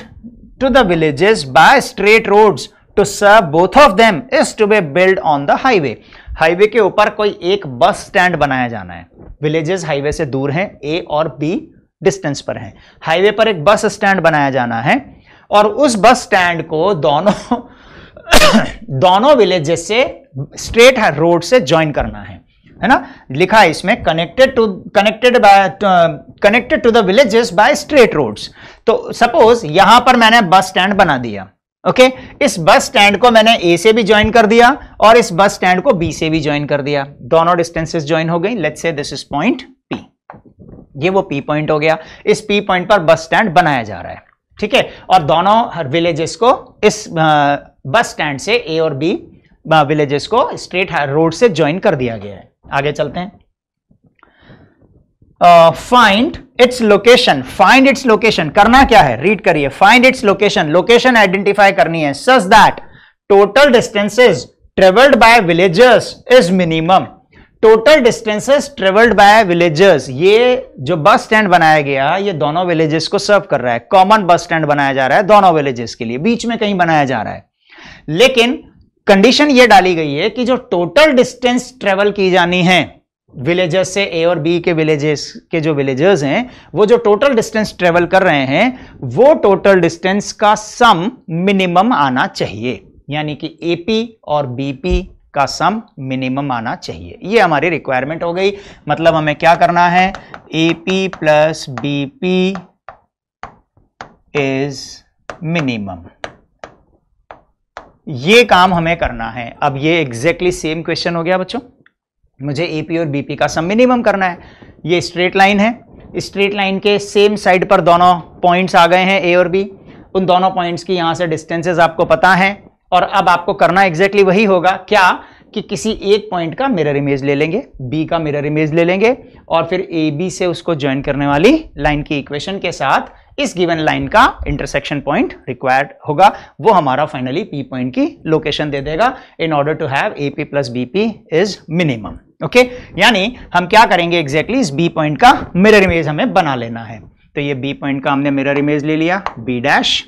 S1: to the villages by straight roads to serve both of them is to be build on the highway highway के ऊपर कोई एक बस स्टैंड बनाया जाना है विलेजेस हाईवे से दूर हैं ए और बी डिस्टेंस पर हैं हाईवे पर एक बस स्टैंड बनाया जाना है और उस बस स्टैंड को दोनों दोनों विलेजेस से स्ट्रेट रोड से ज्वाइन करना है है ना लिखा है इसमें connected to connected by connected to the villages by straight roads तो सपोज यहां पर मैंने बस स्टैंड बना दिया ओके okay? इस बस स्टैंड को मैंने ए से भी ज्वाइन कर दिया और इस बस स्टैंड को बी से भी ज्वाइन कर दिया दोनों डिस्टेंसेस ज्वाइन हो गई let's say this is point P ये वो पी पॉइंट हो गया इस पी पॉइंट पर बस स्टैंड बनाया जा रहा है ठीक है और दोनों विलेजेस को इस बस स्टैंड से ए और बी विलेजेस को स्ट्रेट रोड से ज्वाइन कर दिया गया है आगे चलते हैं find its location find its location करना क्या है रीड करिए find its location location identify करनी है such that total distances travelled by villagers is minimum total distances travelled by villagers ये जो बस स्टैंड बनाया गया ये दोनों विलेजेस को सर्व कर रहा है कॉमन बस स्टैंड बनाया जा रहा है दोनों विलेजेस के लिए बीच में कहीं बनाया जा रहा है लेकिन कंडीशन ये डाली गई है कि जो टोटल डिस्टेंस ट्रेवल की जानी है विलेजेस से ए और बी के विलेजेस के जो विलेजर्स हैं वो जो टोटल डिस्टेंस ट्रेवल कर रहे हैं वो टोटल डिस्टेंस का सम मिनिमम आना चाहिए यानी कि एपी और बीपी का सम मिनिमम आना चाहिए ये हमारी रिक्वायरमेंट हो गई मतलब हमें क्या करना है AP plus BP is minimum ये काम हमें करना है अब ये एग्जैक्टली सेम क्वेश्चन हो गया बच्चों मुझे ए और बी का सम मिनिमम करना है ये स्ट्रेट लाइन है स्ट्रेट लाइन के सेम साइड पर दोनों पॉइंट्स आ गए हैं ए और बी उन दोनों पॉइंट्स की यहाँ से डिस्टेंसेज आपको पता है और अब आपको करना एग्जैक्टली exactly वही होगा क्या कि किसी एक पॉइंट का मिरर इमेज ले लेंगे बी का मिरर इमेज ले लेंगे और फिर ए बी से उसको ज्वाइन करने वाली लाइन की इक्वेशन के साथ इस गिवन लाइन का इंटरसेक्शन पॉइंट रिक्वायर्ड होगा वो हमारा फाइनली पी पॉइंट की लोकेशन दे देगा in order to have A P plus B P is minimum okay यानी हम क्या करेंगे एग्जैक्टली exactly इस बी पॉइंट का मिरर इमेज हमें बना लेना है तो ये बी पॉइंट का हमने मिरर इमेज ले लिया बी डैश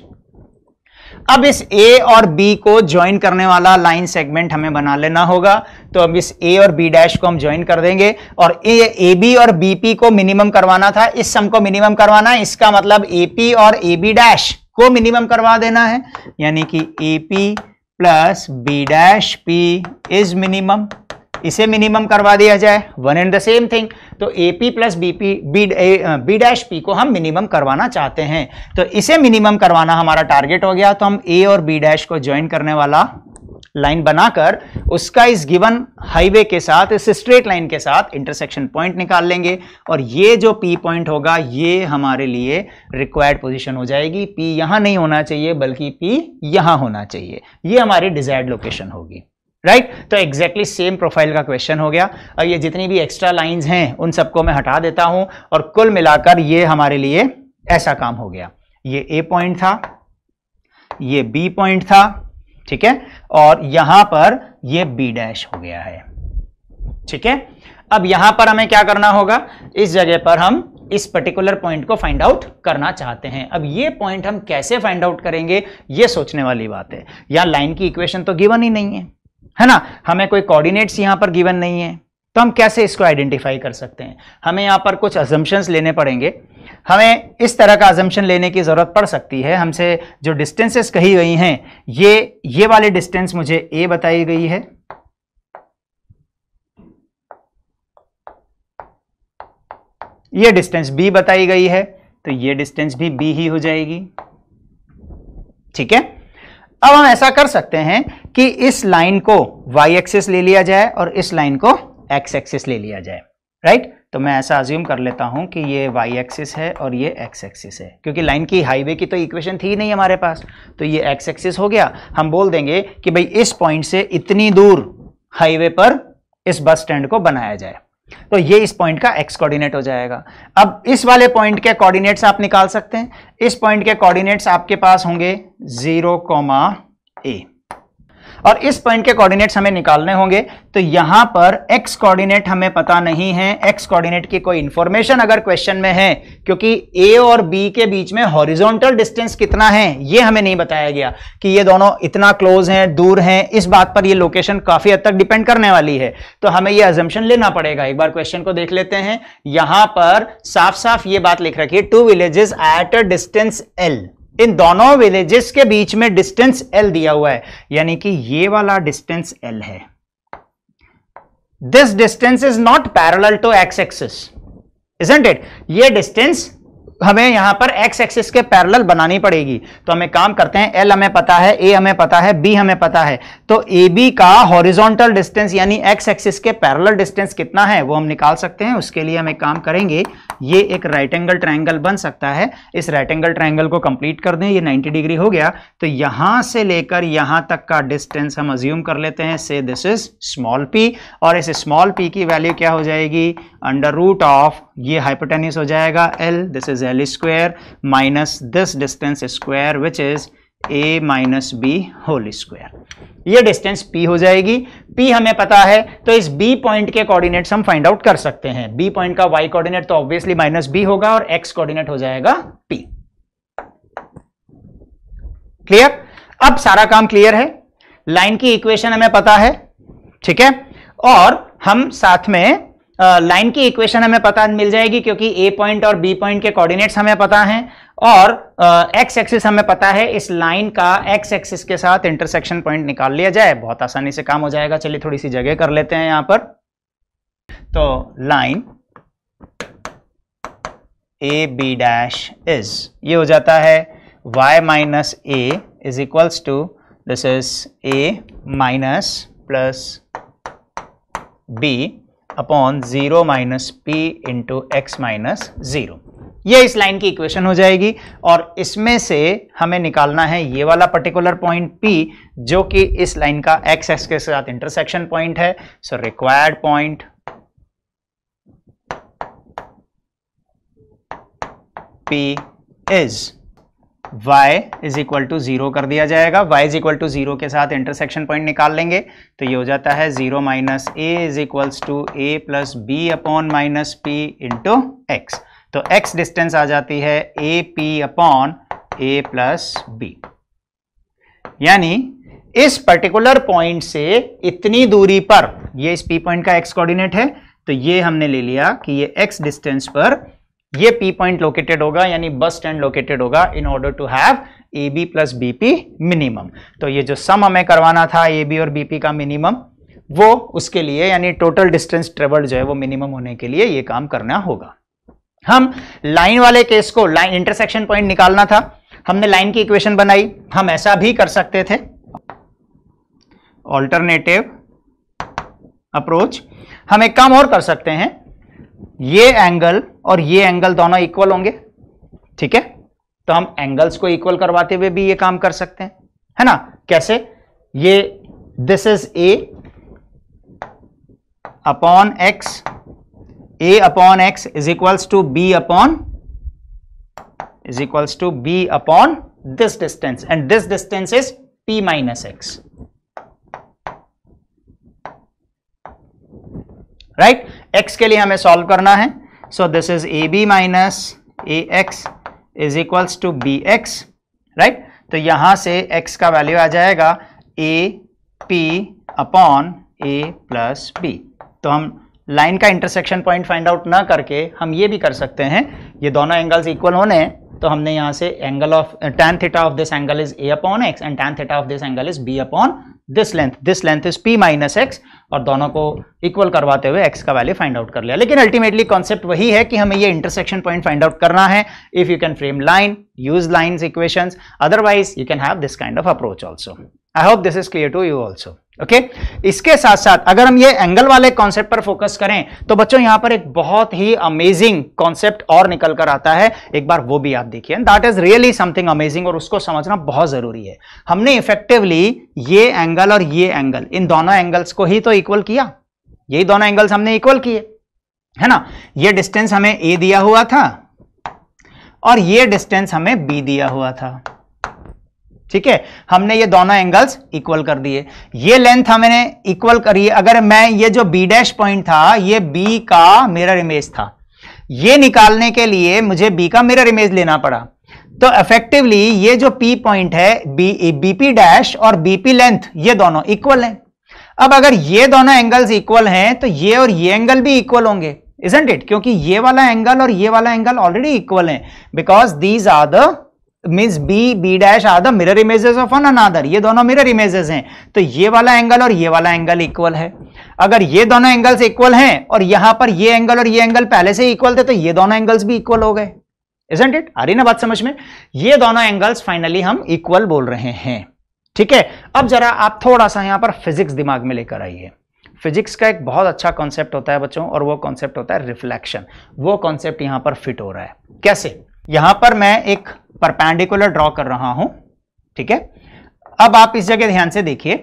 S1: अब इस ए और बी को ज्वाइन करने वाला लाइन सेगमेंट हमें बना लेना होगा तो अब इस ए और बी डैश को हम ज्वाइन कर देंगे और ए ए बी और बी पी को मिनिमम करवाना था इस सम को मिनिमम करवाना है इसका मतलब ए पी और ए बी डैश को मिनिमम करवा देना है यानी कि A P plus B dash P is minimum इसे मिनिमम करवा दिया जाए one and the same thing तो A P plus B P B B dash P को हम मिनिमम करवाना चाहते हैं तो इसे मिनिमम करवाना हमारा टारगेट हो गया तो हम ए और बी डैश को ज्वाइन करने वाला लाइन बनाकर उसका इस गिवन हाईवे के साथ इस स्ट्रेट लाइन के साथ इंटरसेक्शन पॉइंट निकाल लेंगे और ये जो पी पॉइंट होगा ये हमारे लिए रिक्वायर्ड पोजीशन हो जाएगी पी यहां नहीं होना चाहिए बल्कि पी यहां होना चाहिए ये हमारी डिजायर्ड लोकेशन होगी राइट right? तो एग्जैक्टली सेम प्रोफाइल का क्वेश्चन हो गया और ये जितनी भी एक्स्ट्रा लाइंस हैं उन सबको मैं हटा देता हूं और कुल मिलाकर ये हमारे लिए ऐसा काम हो गया ये ए पॉइंट था ये बी पॉइंट था ठीक है और यहां पर ये बी डैश हो गया है ठीक है अब यहां पर हमें क्या करना होगा इस जगह पर हम इस पर्टिकुलर पॉइंट को फाइंड आउट करना चाहते हैं अब ये पॉइंट हम कैसे फाइंड आउट करेंगे ये सोचने वाली बात है यहां लाइन की इक्वेशन तो गिवन ही नहीं है है ना हमें कोई कोऑर्डिनेट्स यहां पर गिवन नहीं है तो हम कैसे इसको आइडेंटिफाई कर सकते हैं हमें यहां पर कुछ अजम्पन्स लेने पड़ेंगे हमें इस तरह का अजम्पन लेने की ज़रूरत पड़ सकती है हमसे जो डिस्टेंसेस कही गई हैं ये ये वाली डिस्टेंस मुझे ए बताई गई है ये डिस्टेंस बी बताई गई है तो ये डिस्टेंस भी बी ही हो जाएगी ठीक है अब हम ऐसा कर सकते हैं कि इस लाइन को वाई एक्सिस ले लिया जाए और इस लाइन को एक्स एक्सिस ले लिया जाए राइट तो मैं ऐसा अज्यूम कर लेता हूं कि ये वाई एक्सिस है और ये एक्स एक्सिस है क्योंकि लाइन की हाईवे की तो इक्वेशन थी नहीं हमारे पास तो ये एक्स एक्सिस हो गया हम बोल देंगे कि भाई इस पॉइंट से इतनी दूर हाईवे पर इस बस स्टैंड को बनाया जाए तो ये इस पॉइंट का एक्स कोऑर्डिनेट हो जाएगा अब इस वाले पॉइंट के कोऑर्डिनेट्स आप निकाल सकते हैं इस पॉइंट के कोऑर्डिनेट्स आपके पास होंगे जीरो कॉमा ए और इस पॉइंट के कोऑर्डिनेट्स हमें निकालने होंगे तो यहां पर एक्स कोऑर्डिनेट हमें पता नहीं है एक्स कोऑर्डिनेट की कोई इंफॉर्मेशन अगर क्वेश्चन में है क्योंकि ए और बी के बीच में हॉरिजॉन्टल डिस्टेंस कितना है यह हमें नहीं बताया गया कि ये दोनों इतना क्लोज हैं दूर हैं इस बात पर ये लोकेशन काफी हद तक डिपेंड करने वाली है तो हमें ये अजम्पन लेना पड़ेगा एक बार क्वेश्चन को देख लेते हैं यहां पर साफ साफ ये बात लिख रखी है two villages at a distance L इन दोनों विलेजेस के बीच में डिस्टेंस एल दिया हुआ है यानी कि ये वाला डिस्टेंस एल है this distance is not parallel to X axis isn't it ये डिस्टेंस हमें यहां पर एक्स एक्सिस के पैरेलल बनानी पड़ेगी तो हमें काम करते हैं एल हमें पता है ए हमें पता है बी हमें पता है तो ए बी का हॉरिजॉन्टल डिस्टेंस यानी एक्स एक्सिस के पैरेलल डिस्टेंस कितना है वो हम निकाल सकते हैं उसके लिए हमें काम करेंगे ये एक राइट एंगल ट्राइंगल बन सकता है इस राइट एंगल ट्राइंगल को कंप्लीट कर दें ये 90 डिग्री हो गया तो यहां से लेकर यहां तक का डिस्टेंस हम अज्यूम कर लेते हैं से दिस इज स्मॉल पी और इस स्मॉल पी की वैल्यू क्या हो जाएगी अंडर रूट ऑफ ये हाइपोटेनिस हो जाएगा L this is L square minus this distance square which is A minus B whole square ये डिस्टेंस पी हो जाएगी पी हमें पता है तो इस बी पॉइंट के कोऑर्डिनेट्स हम फाइंड आउट कर सकते हैं बी पॉइंट का वाई कोऑर्डिनेट तो ऑब्वियसली माइनस बी होगा और एक्स कोऑर्डिनेट हो जाएगा पी क्लियर अब सारा काम क्लियर है लाइन की इक्वेशन हमें पता है ठीक है और हम साथ में लाइन की इक्वेशन हमें पता मिल जाएगी क्योंकि ए पॉइंट और बी पॉइंट के कोऑर्डिनेट्स हमें पता हैं और एक्स एक्सिस हमें पता है इस लाइन का एक्स एक्सिस के साथ इंटरसेक्शन पॉइंट निकाल लिया जाए बहुत आसानी से काम हो जाएगा चलिए थोड़ी सी जगह कर लेते हैं यहां पर तो line A B dash is ये हो जाता है Y minus A is equals to this is A minus plus B upon zero minus P into X minus zero ये इस लाइन की इक्वेशन हो जाएगी और इसमें से हमें निकालना है ये वाला पर्टिकुलर पॉइंट P जो कि इस लाइन का एक्स एक्स के साथ इंटरसेक्शन पॉइंट है so required point P is y is equal to zero कर दिया जाएगा y is equal to zero के साथ इंटरसेक्शन पॉइंट निकाल लेंगे तो ये हो जाता है zero minus A is equals to A plus B upon minus P into X तो x डिस्टेंस आ जाती है A P upon A plus B यानी इस पर्टिकुलर पॉइंट से इतनी दूरी पर ये इस पी पॉइंट का x कोऑर्डिनेट है तो ये हमने ले लिया कि ये x डिस्टेंस पर ये पी पॉइंट लोकेटेड होगा यानी बस स्टैंड लोकेटेड होगा in order to have A B plus B P minimum तो ये जो सम हमें करवाना था ए बी और बी पी का मिनिमम वो उसके लिए यानी टोटल डिस्टेंस ट्रेवल जो है वो मिनिमम होने के लिए ये काम करना होगा हम लाइन वाले केस को लाइन इंटरसेक्शन पॉइंट निकालना था हमने लाइन की इक्वेशन बनाई हम ऐसा भी कर सकते थे ऑल्टरनेटिव अप्रोच हम एक काम और कर सकते हैं ये एंगल और ये एंगल दोनों इक्वल होंगे ठीक है तो हम एंगल्स को इक्वल करवाते हुए भी ये काम कर सकते हैं है ना कैसे ये this is A upon X A upon X is equals to B upon is equals to B upon this distance and this distance is P minus X right X के लिए हमें सॉल्व करना है So this is AB minus AX is equals to B X right तो यहां से x का value आ जाएगा A P upon A plus B तो हम लाइन का इंटरसेक्शन पॉइंट फाइंड आउट ना करके हम ये भी कर सकते हैं ये दोनों एंगल्स इक्वल होने हैं तो हमने यहाँ से angle of tan theta of this angle is A upon x and tan theta of this angle is b upon this length this length is P minus x और दोनों को इक्वल करवाते हुए एक्स का वैल्यू फाइंड आउट कर लिया लेकिन ultimately concept वही है कि हमें ये इंटरसेक्शन पॉइंट फाइंड आउट करना है if you can frame line use line equation otherwise you can have this kind of approach also I hope this is clear to you also okay okay? इसके साथ साथ अगर हम ये angle वाले concept पर फोकस करें तो बच्चों यहां पर एक बहुत ही अमेजिंग कॉन्सेप्ट और निकल कर आता है एक बार वो भी आप देखिए that is really something amazing और उसको समझना बहुत जरूरी है हमने इफेक्टिवली ये एंगल और ये एंगल इन दोनों एंगल्स को ही तो इक्वल किया यही दोनों एंगल्स हमने इक्वल किए है ना ये डिस्टेंस हमें ए दिया हुआ था और ये डिस्टेंस हमें बी दिया हुआ था ठीक है हमने ये दोनों एंगल्स इक्वल कर दिए ये लेंथ हमने इक्वल करी अगर मैं ये जो बी डैश पॉइंट था ये बी का मिरर इमेज था ये निकालने के लिए मुझे बी का मिरर इमेज लेना पड़ा तो इफेक्टिवली ये जो पी पॉइंट है बी बीपी डैश और बीपी लेंथ ये दोनों इक्वल हैं अब अगर ये दोनों एंगल्स इक्वल हैं तो ये और ये एंगल भी इक्वल होंगे इजेंट इट क्योंकि ये वाला एंगल और ये वाला एंगल ऑलरेडी इक्वल है because these are the mean B B dash are the mirror images of an another ये दोनों मिरर इमेजेस हैं तो ये वाला एंगल और ये वाला एंगल इक्वल है अगर ये दोनों एंगल्स इक्वल हैं और यहां पर ये एंगल और ये एंगल पहले से इक्वल थे तो ये दोनों एंगल्स भी इक्वल हो गए इजेंट इट आ रही ना बात समझ में ये दोनों एंगल्स फाइनली हम इक्वल बोल रहे हैं ठीक है अब जरा आप थोड़ा सा यहां पर फिजिक्स दिमाग में लेकर आइए फिजिक्स का एक बहुत अच्छा कॉन्सेप्ट होता है बच्चों और वो कॉन्सेप्ट होता है रिफ्लेक्शन वो कॉन्सेप्ट यहां पर फिट हो रहा है कैसे यहां पर मैं एक परपेंडिकुलर ड्रॉ कर रहा हूं ठीक है अब आप इस जगह ध्यान से देखिए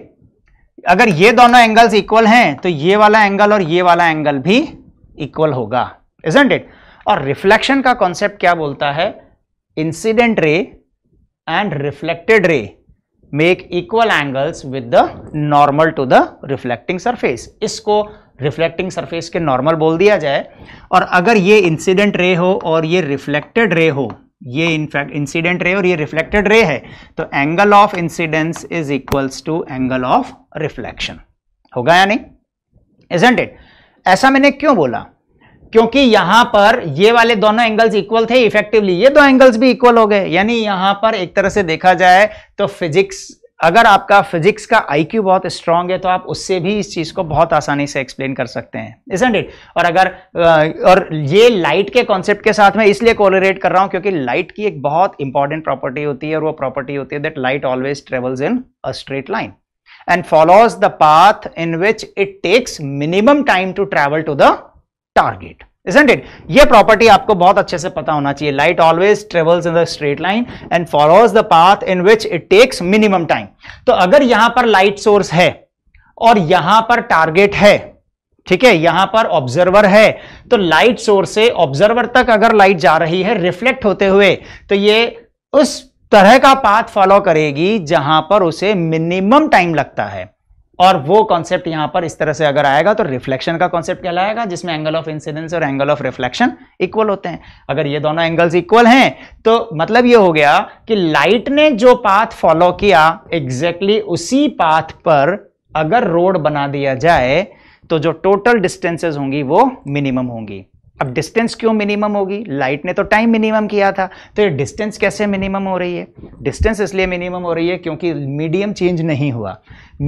S1: अगर ये दोनों एंगल्स इक्वल हैं तो ये वाला एंगल और ये वाला एंगल भी इक्वल होगा इजेंट इट और रिफ्लेक्शन का कॉन्सेप्ट क्या बोलता है incident ray and reflected ray make equal angles with the normal to the reflecting surface इसको रिफ्लेक्टिंग सरफेस के नॉर्मल बोल दिया जाए और अगर ये इंसिडेंट रे हो और ये रिफ्लेक्टेड रे हो ये इनफैक्ट इंसिडेंट रे और ये रिफ्लेक्टेड रे है तो angle of incidence is equals to angle of reflection होगा या नहीं इजेंट इट ऐसा मैंने क्यों बोला क्योंकि यहां पर ये वाले दोनों एंगल्स इक्वल थे इफेक्टिवली ये दो एंगल्स भी इक्वल हो गए यानी यहां पर एक तरह से देखा जाए तो फिजिक्स अगर आपका फिजिक्स का आईक्यू बहुत स्ट्रांग है तो आप उससे भी इस चीज़ को बहुत आसानी से एक्सप्लेन कर सकते हैं इजेंट इट और अगर और ये लाइट के कॉन्सेप्ट के साथ में इसलिए कोलोरेट कर रहा हूं क्योंकि लाइट की एक बहुत इंपॉर्टेंट प्रॉपर्टी होती है और वो प्रॉपर्टी होती है that light always travels in a straight line and follows the path in which it takes minimum time to travel to the target isn't it ये प्रॉपर्टी आपको बहुत अच्छे से पता होना चाहिए light always travels in the straight line and follows the path in which it takes minimum time तो अगर यहां पर लाइट सोर्स है और यहां पर टारगेट है ठीक है यहां पर ऑब्जर्वर है तो लाइट सोर्स से ऑब्जर्वर तक अगर लाइट जा रही है रिफ्लेक्ट होते हुए तो ये उस तरह का पाथ फॉलो करेगी जहां पर उसे मिनिमम टाइम लगता है और वो कॉन्सेप्ट यहां पर इस तरह से अगर आएगा तो रिफ्लेक्शन का कॉन्सेप्ट कहलाएगा जिसमें एंगल ऑफ इंसिडेंस और एंगल ऑफ रिफ्लेक्शन इक्वल होते हैं अगर ये दोनों एंगल्स इक्वल हैं तो मतलब ये हो गया कि लाइट ने जो पाथ फॉलो किया एग्जैक्टली exactly उसी पाथ पर अगर रोड बना दिया जाए तो जो टोटल डिस्टेंसेज होंगी वो मिनिमम होंगी अब डिस्टेंस क्यों मिनिमम होगी लाइट ने तो टाइम मिनिमम किया था तो ये डिस्टेंस कैसे मिनिमम हो रही है डिस्टेंस इसलिए मिनिमम हो रही है क्योंकि मीडियम चेंज नहीं हुआ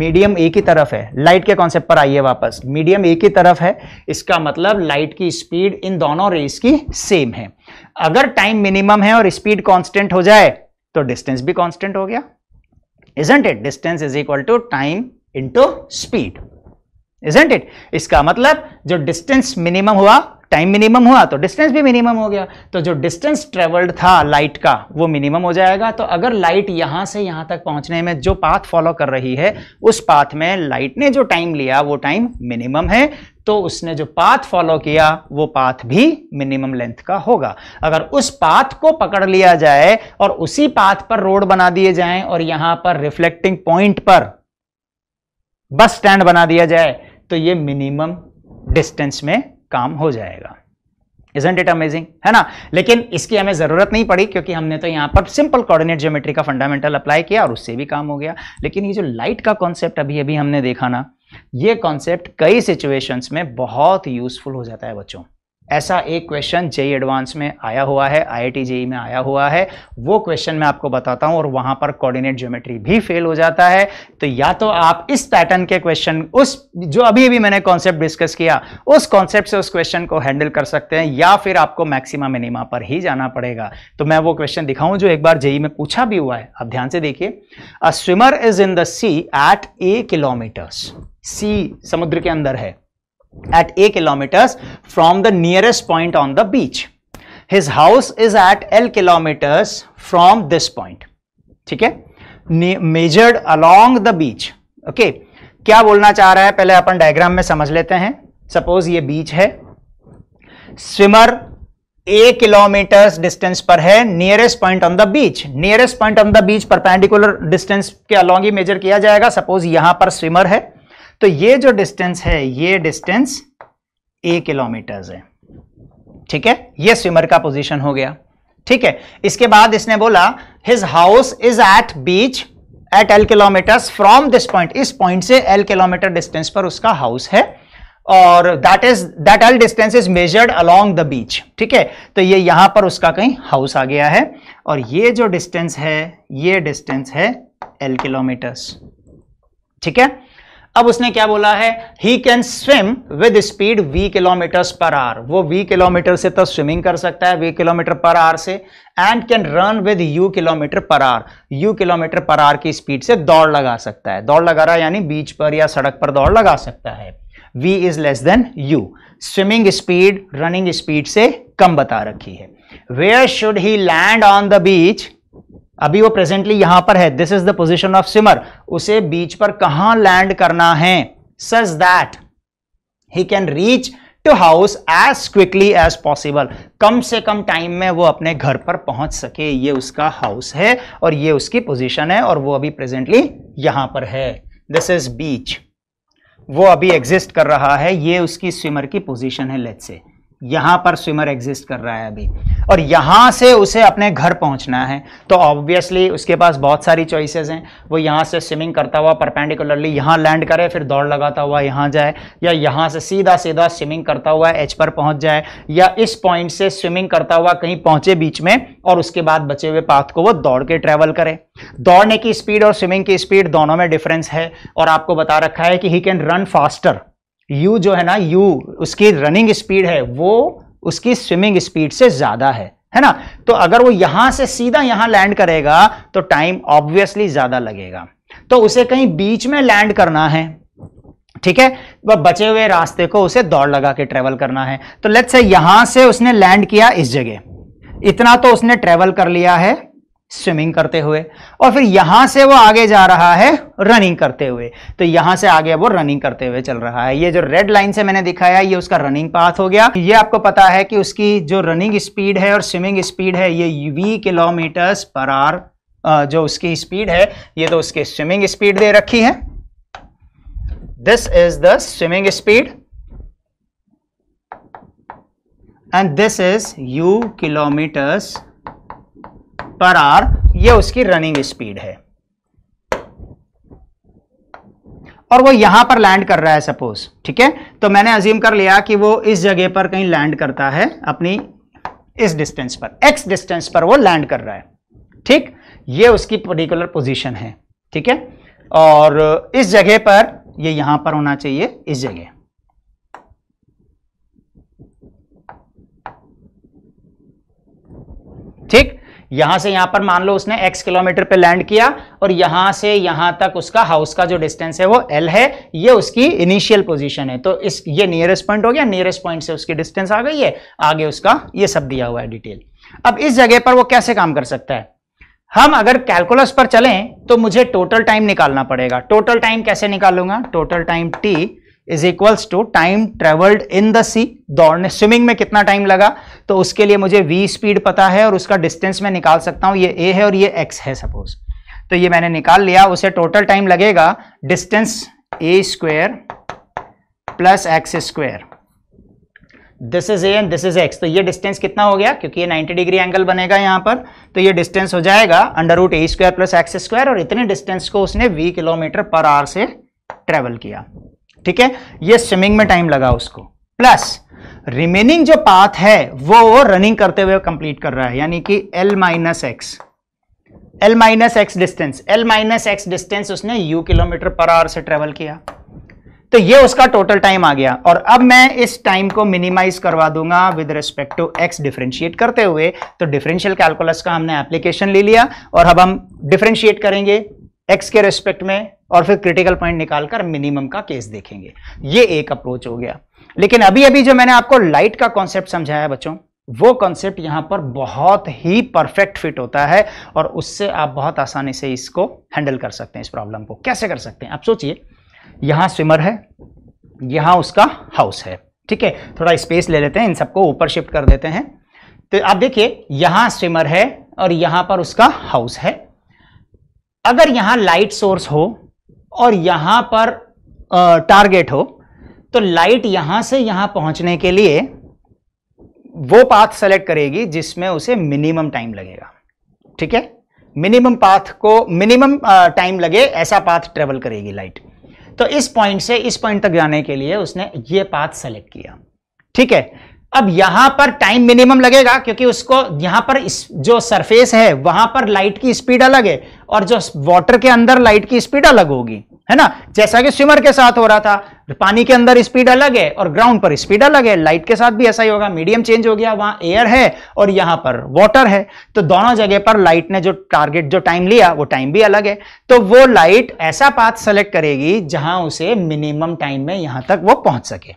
S1: मीडियम एक ही तरफ है लाइट के कॉन्सेप्ट पर आइए वापस मीडियम एक ही तरफ है इसका मतलब लाइट की स्पीड इन दोनों रेस की सेम है अगर टाइम मिनिमम है और स्पीड कॉन्स्टेंट हो जाए तो डिस्टेंस भी कॉन्स्टेंट हो गया isn't it distance is equal to time into speed isn't it इसका मतलब जो डिस्टेंस मिनिमम हुआ टाइम मिनिमम हुआ तो डिस्टेंस भी मिनिमम हो गया तो जो डिस्टेंस ट्रेवल्ड था लाइट का वो मिनिमम हो जाएगा तो अगर लाइट यहाँ से यहाँ तक पहुँचने में जो पाथ फॉलो कर रही है उस पाथ में लाइट ने जो टाइम लिया वो टाइम मिनिमम है तो उसने जो पाथ फॉलो किया वो पाथ भी मिनिमम लेंथ का होगा अगर उस पाथ को पकड़ लिया जाए और उसी पाथ पर रोड बना दिए जाए और यहां पर रिफ्लेक्टिंग पॉइंट पर बस स्टैंड बना दिया जाए तो ये मिनिमम डिस्टेंस में काम हो जाएगा इजेंट इट अमेजिंग है ना लेकिन इसकी हमें ज़रूरत नहीं पड़ी क्योंकि हमने तो यहां पर सिंपल कोऑर्डिनेट ज्योमेट्री का फंडामेंटल अप्लाई किया और उससे भी काम हो गया लेकिन ये जो लाइट का कॉन्सेप्ट अभी अभी हमने देखा ना ये कॉन्सेप्ट कई सिचुएशंस में बहुत यूजफुल हो जाता है बच्चों ऐसा एक क्वेश्चन जेई एडवांस में आया हुआ है आईआईटी जेई e में आया हुआ है वो क्वेश्चन मैं आपको बताता हूं और वहां पर कोऑर्डिनेट ज्योमेट्री भी फेल हो जाता है तो या तो आप इस पैटर्न के क्वेश्चन उस जो अभी अभी मैंने कॉन्सेप्ट डिस्कस किया उस कॉन्सेप्ट से उस क्वेश्चन को हैंडल कर सकते हैं या फिर आपको मैक्सिमा मिनिमा पर ही जाना पड़ेगा तो मैं वो क्वेश्चन दिखाऊं जो एक बार जेई e में पूछा भी हुआ है आप ध्यान से देखिए a swimmer is in the sea at a kilometres sea समुद्र के अंदर है at a kilometers from the nearest point on the beach. His house is at L kilometers from this point. ठीक है measured along the beach. Okay. क्या बोलना चाह रहा है पहले अपन डायग्राम में समझ लेते हैं सपोज ये बीच है स्विमर ए किलोमीटर डिस्टेंस पर है nearest point on the beach nearest point on the beach perpendicular distance के अलॉन्ग ही मेजर किया जाएगा सपोज यहां पर स्विमर है तो ये जो डिस्टेंस है ये डिस्टेंस ए किलोमीटर्स है ठीक है ये स्विमर का पोजीशन हो गया ठीक है इसके बाद इसने बोला his house is at beach at l kilometre from this point इस पॉइंट से एल किलोमीटर डिस्टेंस पर उसका हाउस है और that is that l distance is measured along the beach ठीक है तो ये यहां पर उसका कहीं हाउस आ गया है और ये जो डिस्टेंस है ये डिस्टेंस है एल किलोमीटर्स ठीक है अब उसने क्या बोला है he can swim with speed v kilometre per hour वो वी किलोमीटर से तो स्विमिंग कर सकता है वी किलोमीटर पर आर से and can run with u kilometre per hour u kilometre per hour की स्पीड से दौड़ लगा सकता है दौड़ लगा रहा है यानी बीच पर या सड़क पर दौड़ लगा सकता है v is less than u swimming speed running speed से कम बता रखी है where should he land on the beach अभी वो प्रेजेंटली यहां पर है this is the position of swimmer उसे बीच पर कहां लैंड करना है such that he can reach to house as quickly as possible कम से कम टाइम में वो अपने घर पर पहुंच सके ये उसका हाउस है और ये उसकी पोजिशन है और वो अभी प्रेजेंटली यहां पर है दिस इज बीच वो अभी एग्जिस्ट कर रहा है ये उसकी स्विमर की पोजीशन है लेट से यहां पर स्विमर एग्जिस्ट कर रहा है अभी और यहां से उसे अपने घर पहुंचना है तो ऑब्वियसली उसके पास बहुत सारी चॉइसेस हैं वो यहां से स्विमिंग करता हुआ परपेंडिकुलरली यहां लैंड करे फिर दौड़ लगाता हुआ यहां जाए या यहां से सीधा सीधा स्विमिंग करता हुआ एच पर पहुंच जाए या इस पॉइंट से स्विमिंग करता हुआ कहीं पहुंचे बीच में और उसके बाद बचे हुए पाथ को वो दौड़ के ट्रेवल करे दौड़ने की स्पीड और स्विमिंग की स्पीड दोनों में डिफरेंस है और आपको बता रखा है कि he can run faster u जो है ना यू उसकी रनिंग स्पीड है वो उसकी स्विमिंग स्पीड से ज्यादा है है ना तो अगर वो यहां से सीधा यहां लैंड करेगा तो टाइम ऑब्वियसली ज्यादा लगेगा तो उसे कहीं बीच में लैंड करना है ठीक है वह बचे हुए रास्ते को उसे दौड़ लगा के ट्रेवल करना है तो लेट्स से यहां से उसने लैंड किया इस जगह इतना तो उसने ट्रेवल कर लिया है स्विमिंग करते हुए और फिर यहां से वो आगे जा रहा है रनिंग करते हुए तो यहां से आगे वो रनिंग करते हुए चल रहा है ये जो रेड लाइन से मैंने दिखाया ये उसका रनिंग पाथ हो गया ये आपको पता है कि उसकी जो रनिंग स्पीड है और स्विमिंग स्पीड है ये वी किलोमीटर्स पर आर जो उसकी स्पीड है ये तो उसकी स्विमिंग स्पीड दे रखी है this is the swimming speed and this is u kilometres per hour ये उसकी रनिंग स्पीड है और वो यहां पर लैंड कर रहा है सपोज ठीक है तो मैंने अजीम कर लिया कि वो इस जगह पर कहीं लैंड करता है अपनी इस डिस्टेंस पर एक्स डिस्टेंस पर वो लैंड कर रहा है ठीक ये उसकी पर्टिकुलर पोजीशन है ठीक है और इस जगह पर ये यहां पर होना चाहिए इस जगह ठीक यहां से यहां पर मान लो उसने x किलोमीटर पे लैंड किया और यहां से यहां तक उसका हाउस का जो डिस्टेंस है वो l है ये उसकी इनिशियल पोजीशन है तो इस ये नियरेस्ट पॉइंट हो गया नियरेस्ट पॉइंट से उसकी डिस्टेंस आ गई है आगे उसका ये सब दिया हुआ है डिटेल अब इस जगह पर वो कैसे काम कर सकता है हम अगर कैलकुलस पर चलें तो मुझे टोटल टाइम निकालना पड़ेगा टोटल टाइम कैसे निकालूंगा total time t is equals to time travelled in the sea दौड़ने स्विमिंग में कितना टाइम लगा तो उसके लिए मुझे वी स्पीड पता है और उसका डिस्टेंस मैं निकाल सकता हूं ये ए है और ये एक्स है सपोज तो ये मैंने निकाल लिया उसे टोटल टाइम लगेगा distance a square plus x square this is a and this is x तो ये डिस्टेंस कितना हो गया क्योंकि ये 90 डिग्री एंगल बनेगा यहां पर तो ये डिस्टेंस हो जाएगा under root a square plus x square और इतने डिस्टेंस को उसने वी किलोमीटर पर आवर से ट्रेवल किया ठीक है ये स्विमिंग में टाइम लगा उसको प्लस रिमेनिंग जो पाथ है वो रनिंग करते हुए कंप्लीट कर रहा है यानी कि l minus x l minus x distance l minus x distance उसने यू किलोमीटर पर आवर से ट्रेवल किया तो ये उसका टोटल टाइम आ गया और अब मैं इस टाइम को मिनिमाइज करवा दूंगा with respect to x differentiate करते हुए तो डिफरेंशियल कैलकुलस का हमने एप्लीकेशन ले लिया और अब हम डिफ्रेंशिएट करेंगे एक्स के रेस्पेक्ट में और फिर क्रिटिकल पॉइंट निकालकर मिनिमम का केस देखेंगे ये एक अप्रोच हो गया लेकिन अभी अभी जो मैंने आपको लाइट का कॉन्सेप्ट समझाया बच्चों वो कॉन्सेप्ट यहां पर बहुत ही परफेक्ट फिट होता है और उससे आप बहुत आसानी से इसको हैंडल कर सकते हैं इस प्रॉब्लम को कैसे कर सकते हैं आप सोचिए यहां स्विमर है यहां उसका हाउस है ठीक है थोड़ा स्पेस ले लेते हैं इन सबको ऊपर शिफ्ट कर देते हैं तो आप देखिए यहाँ स्विमर है और यहाँ पर उसका हाउस है अगर यहां लाइट सोर्स हो और यहां पर टारगेट हो तो लाइट यहां से यहां पहुंचने के लिए वो पाथ सेलेक्ट करेगी जिसमें उसे मिनिमम टाइम लगेगा ठीक है मिनिमम पाथ को मिनिमम टाइम लगे ऐसा पाथ ट्रेवल करेगी लाइट तो इस पॉइंट से इस पॉइंट तक जाने के लिए उसने ये पाथ सेलेक्ट किया ठीक है अब यहां पर टाइम मिनिमम लगेगा क्योंकि उसको यहां पर इस जो सरफेस है वहां पर लाइट की स्पीड अलग है और जो वाटर के अंदर लाइट की स्पीड अलग होगी है ना जैसा कि स्विमर के साथ हो रहा था पानी के अंदर स्पीड अलग है और ग्राउंड पर स्पीड अलग है लाइट के साथ भी ऐसा ही होगा मीडियम चेंज हो गया वहां एयर है और यहां पर वाटर है तो दोनों जगह पर लाइट ने जो टारगेट जो टाइम लिया वो टाइम भी अलग है तो वो लाइट ऐसा पाथ सेलेक्ट करेगी जहां उसे मिनिमम टाइम में यहां तक वो पहुंच सके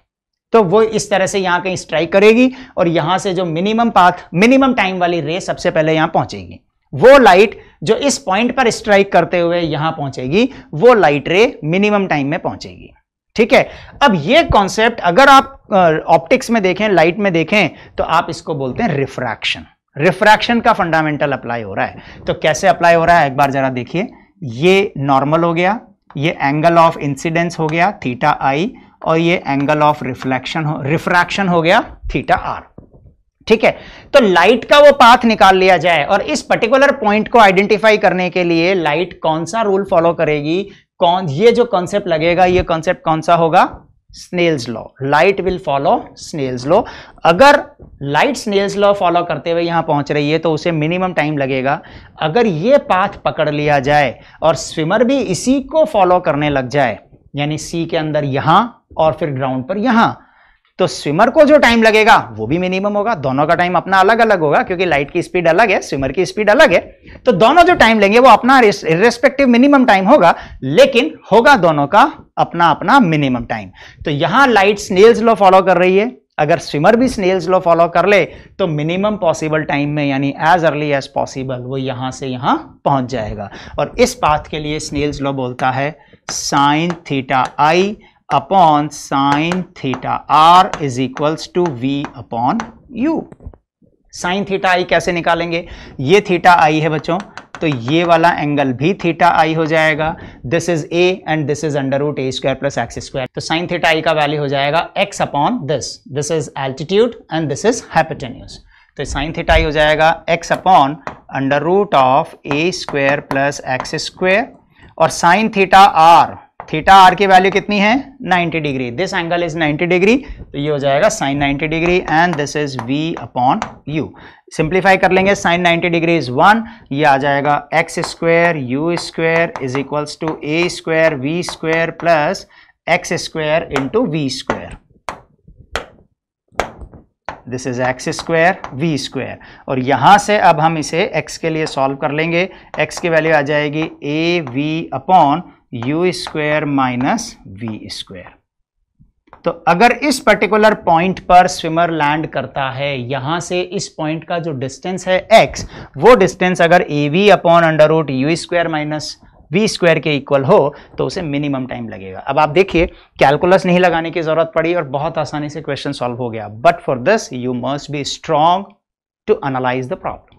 S1: तो वो इस तरह से यहां कहीं स्ट्राइक करेगी और यहां से जो मिनिमम पाथ मिनिमम टाइम वाली रे सबसे पहले यहां पहुंचेगी वो लाइट जो इस पॉइंट पर स्ट्राइक करते हुए यहां पहुंचेगी वो लाइट रे मिनिमम टाइम में पहुंचेगी ठीक है अब ये कॉन्सेप्ट अगर आप ऑप्टिक्स में देखें लाइट में देखें तो आप इसको बोलते हैं रिफ्रैक्शन रिफ्रैक्शन का फंडामेंटल अप्लाई हो रहा है तो कैसे अप्लाई हो रहा है एक बार जरा देखिए ये नॉर्मल हो गया ये एंगल ऑफ इंसिडेंस हो गया थीटा आई और ये एंगल ऑफ रिफ्लेक्शन हो रिफ्रैक्शन हो गया थीटा आर ठीक है तो लाइट का वो पाथ निकाल लिया जाए और इस पर्टिकुलर पॉइंट को आइडेंटिफाई करने के लिए लाइट कौन सा रूल फॉलो करेगी कौन ये जो कॉन्सेप्ट लगेगा ये कॉन्सेप्ट कौन सा होगा Snell's law light will follow Snell's law अगर लाइट स्नेल्स लॉ फॉलो करते हुए यहां पहुंच रही है तो उसे मिनिमम टाइम लगेगा अगर ये पाथ पकड़ लिया जाए और स्विमर भी इसी को फॉलो करने लग जाए यानी सी के अंदर यहां और फिर ग्राउंड पर यहां तो स्विमर को जो टाइम लगेगा वो भी मिनिमम होगा दोनों का टाइम अपना अलग अलग होगा क्योंकि लाइट की स्पीड अलग है स्विमर की स्पीड अलग है तो दोनों जो टाइम लेंगे वो अपना रेस्पेक्टिव मिनिमम टाइम होगा लेकिन होगा दोनों का अपना अपना मिनिमम टाइम तो यहां लाइट स्नेल्स लॉ फॉलो कर रही है अगर स्विमर भी स्नेल्स लॉ फॉलो कर ले तो मिनिमम पॉसिबल टाइम में यानी एज अर्ली एज पॉसिबल वो यहां से यहां पहुंच जाएगा और इस पाथ के लिए स्नेल्स लॉ बोलता है sine theta i upon sine theta r is equals to v upon u sine theta i कैसे निकालेंगे ये थीटा आई है बच्चों तो ये वाला एंगल भी थीटा आई हो जाएगा this is a and this is under root a square plus x square तो साइन थीटा आई का वैल्यू हो जाएगा x upon this this is altitude and this is hypotenuse तो साइन थीटा आई हो जाएगा x upon under root of a square plus x square और sine theta r theta r की value कितनी है 90 degree this angle is 90 degree तो ये हो जाएगा sine 90 degree and this is v upon u simplify कर लेंगे साइन 90 डिग्री इज वन ये आ जाएगा x square u square is equals to a square v square plus x square into v square this is x square v square और यहाँ से अब हम इसे x के लिए सॉल्व कर लेंगे एक्स की वैल्यू आ जाएगी a v upon u square minus v square तो अगर इस पर्टिकुलर पॉइंट पर स्विमर लैंड करता है यहां से इस पॉइंट का जो डिस्टेंस है x वो डिस्टेंस अगर a v upon under root u square minus v square के इक्वल हो तो उसे मिनिमम टाइम लगेगा अब आप देखिए कैलकुलस नहीं लगाने की ज़रूरत पड़ी और बहुत आसानी से क्वेश्चन सॉल्व हो गया but for this you must be strong to analyse the problem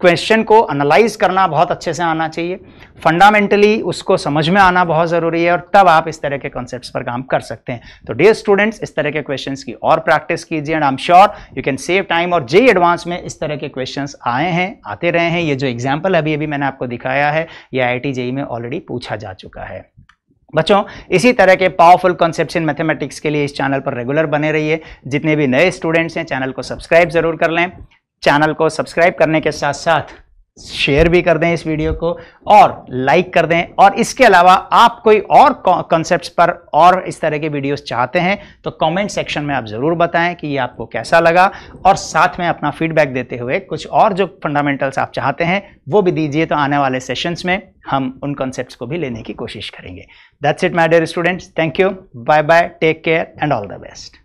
S1: question को एनालाइज करना बहुत अच्छे से आना चाहिए फंडामेंटली उसको समझ में आना बहुत ज़रूरी है और तब आप इस तरह के कॉन्सेप्ट पर काम कर सकते हैं तो डियर स्टूडेंट्स इस तरह के क्वेश्चन की और प्रैक्टिस कीजिए and I am sure you can save time और जे एडवांस में इस तरह के क्वेश्चन आए हैं आते रहे हैं ये जो एग्जाम्पल अभी अभी मैंने आपको दिखाया है ये आई आई e में ऑलरेडी पूछा जा चुका है बच्चों इसी तरह के पावरफुल कॉन्सेप्ट इन मैथमेटिक्स के लिए इस चैनल पर रेगुलर बने रहिए जितने भी नए स्टूडेंट्स हैं चैनल को सब्सक्राइब जरूर कर लें चैनल को सब्सक्राइब करने के साथ साथ शेयर भी कर दें इस वीडियो को और लाइक कर दें और इसके अलावा आप कोई और कॉन्सेप्ट पर और इस तरह के वीडियोस चाहते हैं तो कमेंट सेक्शन में आप ज़रूर बताएं कि ये आपको कैसा लगा और साथ में अपना फीडबैक देते हुए कुछ और जो फंडामेंटल्स आप चाहते हैं वो भी दीजिए तो आने वाले सेशंस में हम उन कॉन्सेप्ट को भी लेने की कोशिश करेंगे that's it my dear students thank you bye bye take care and all the best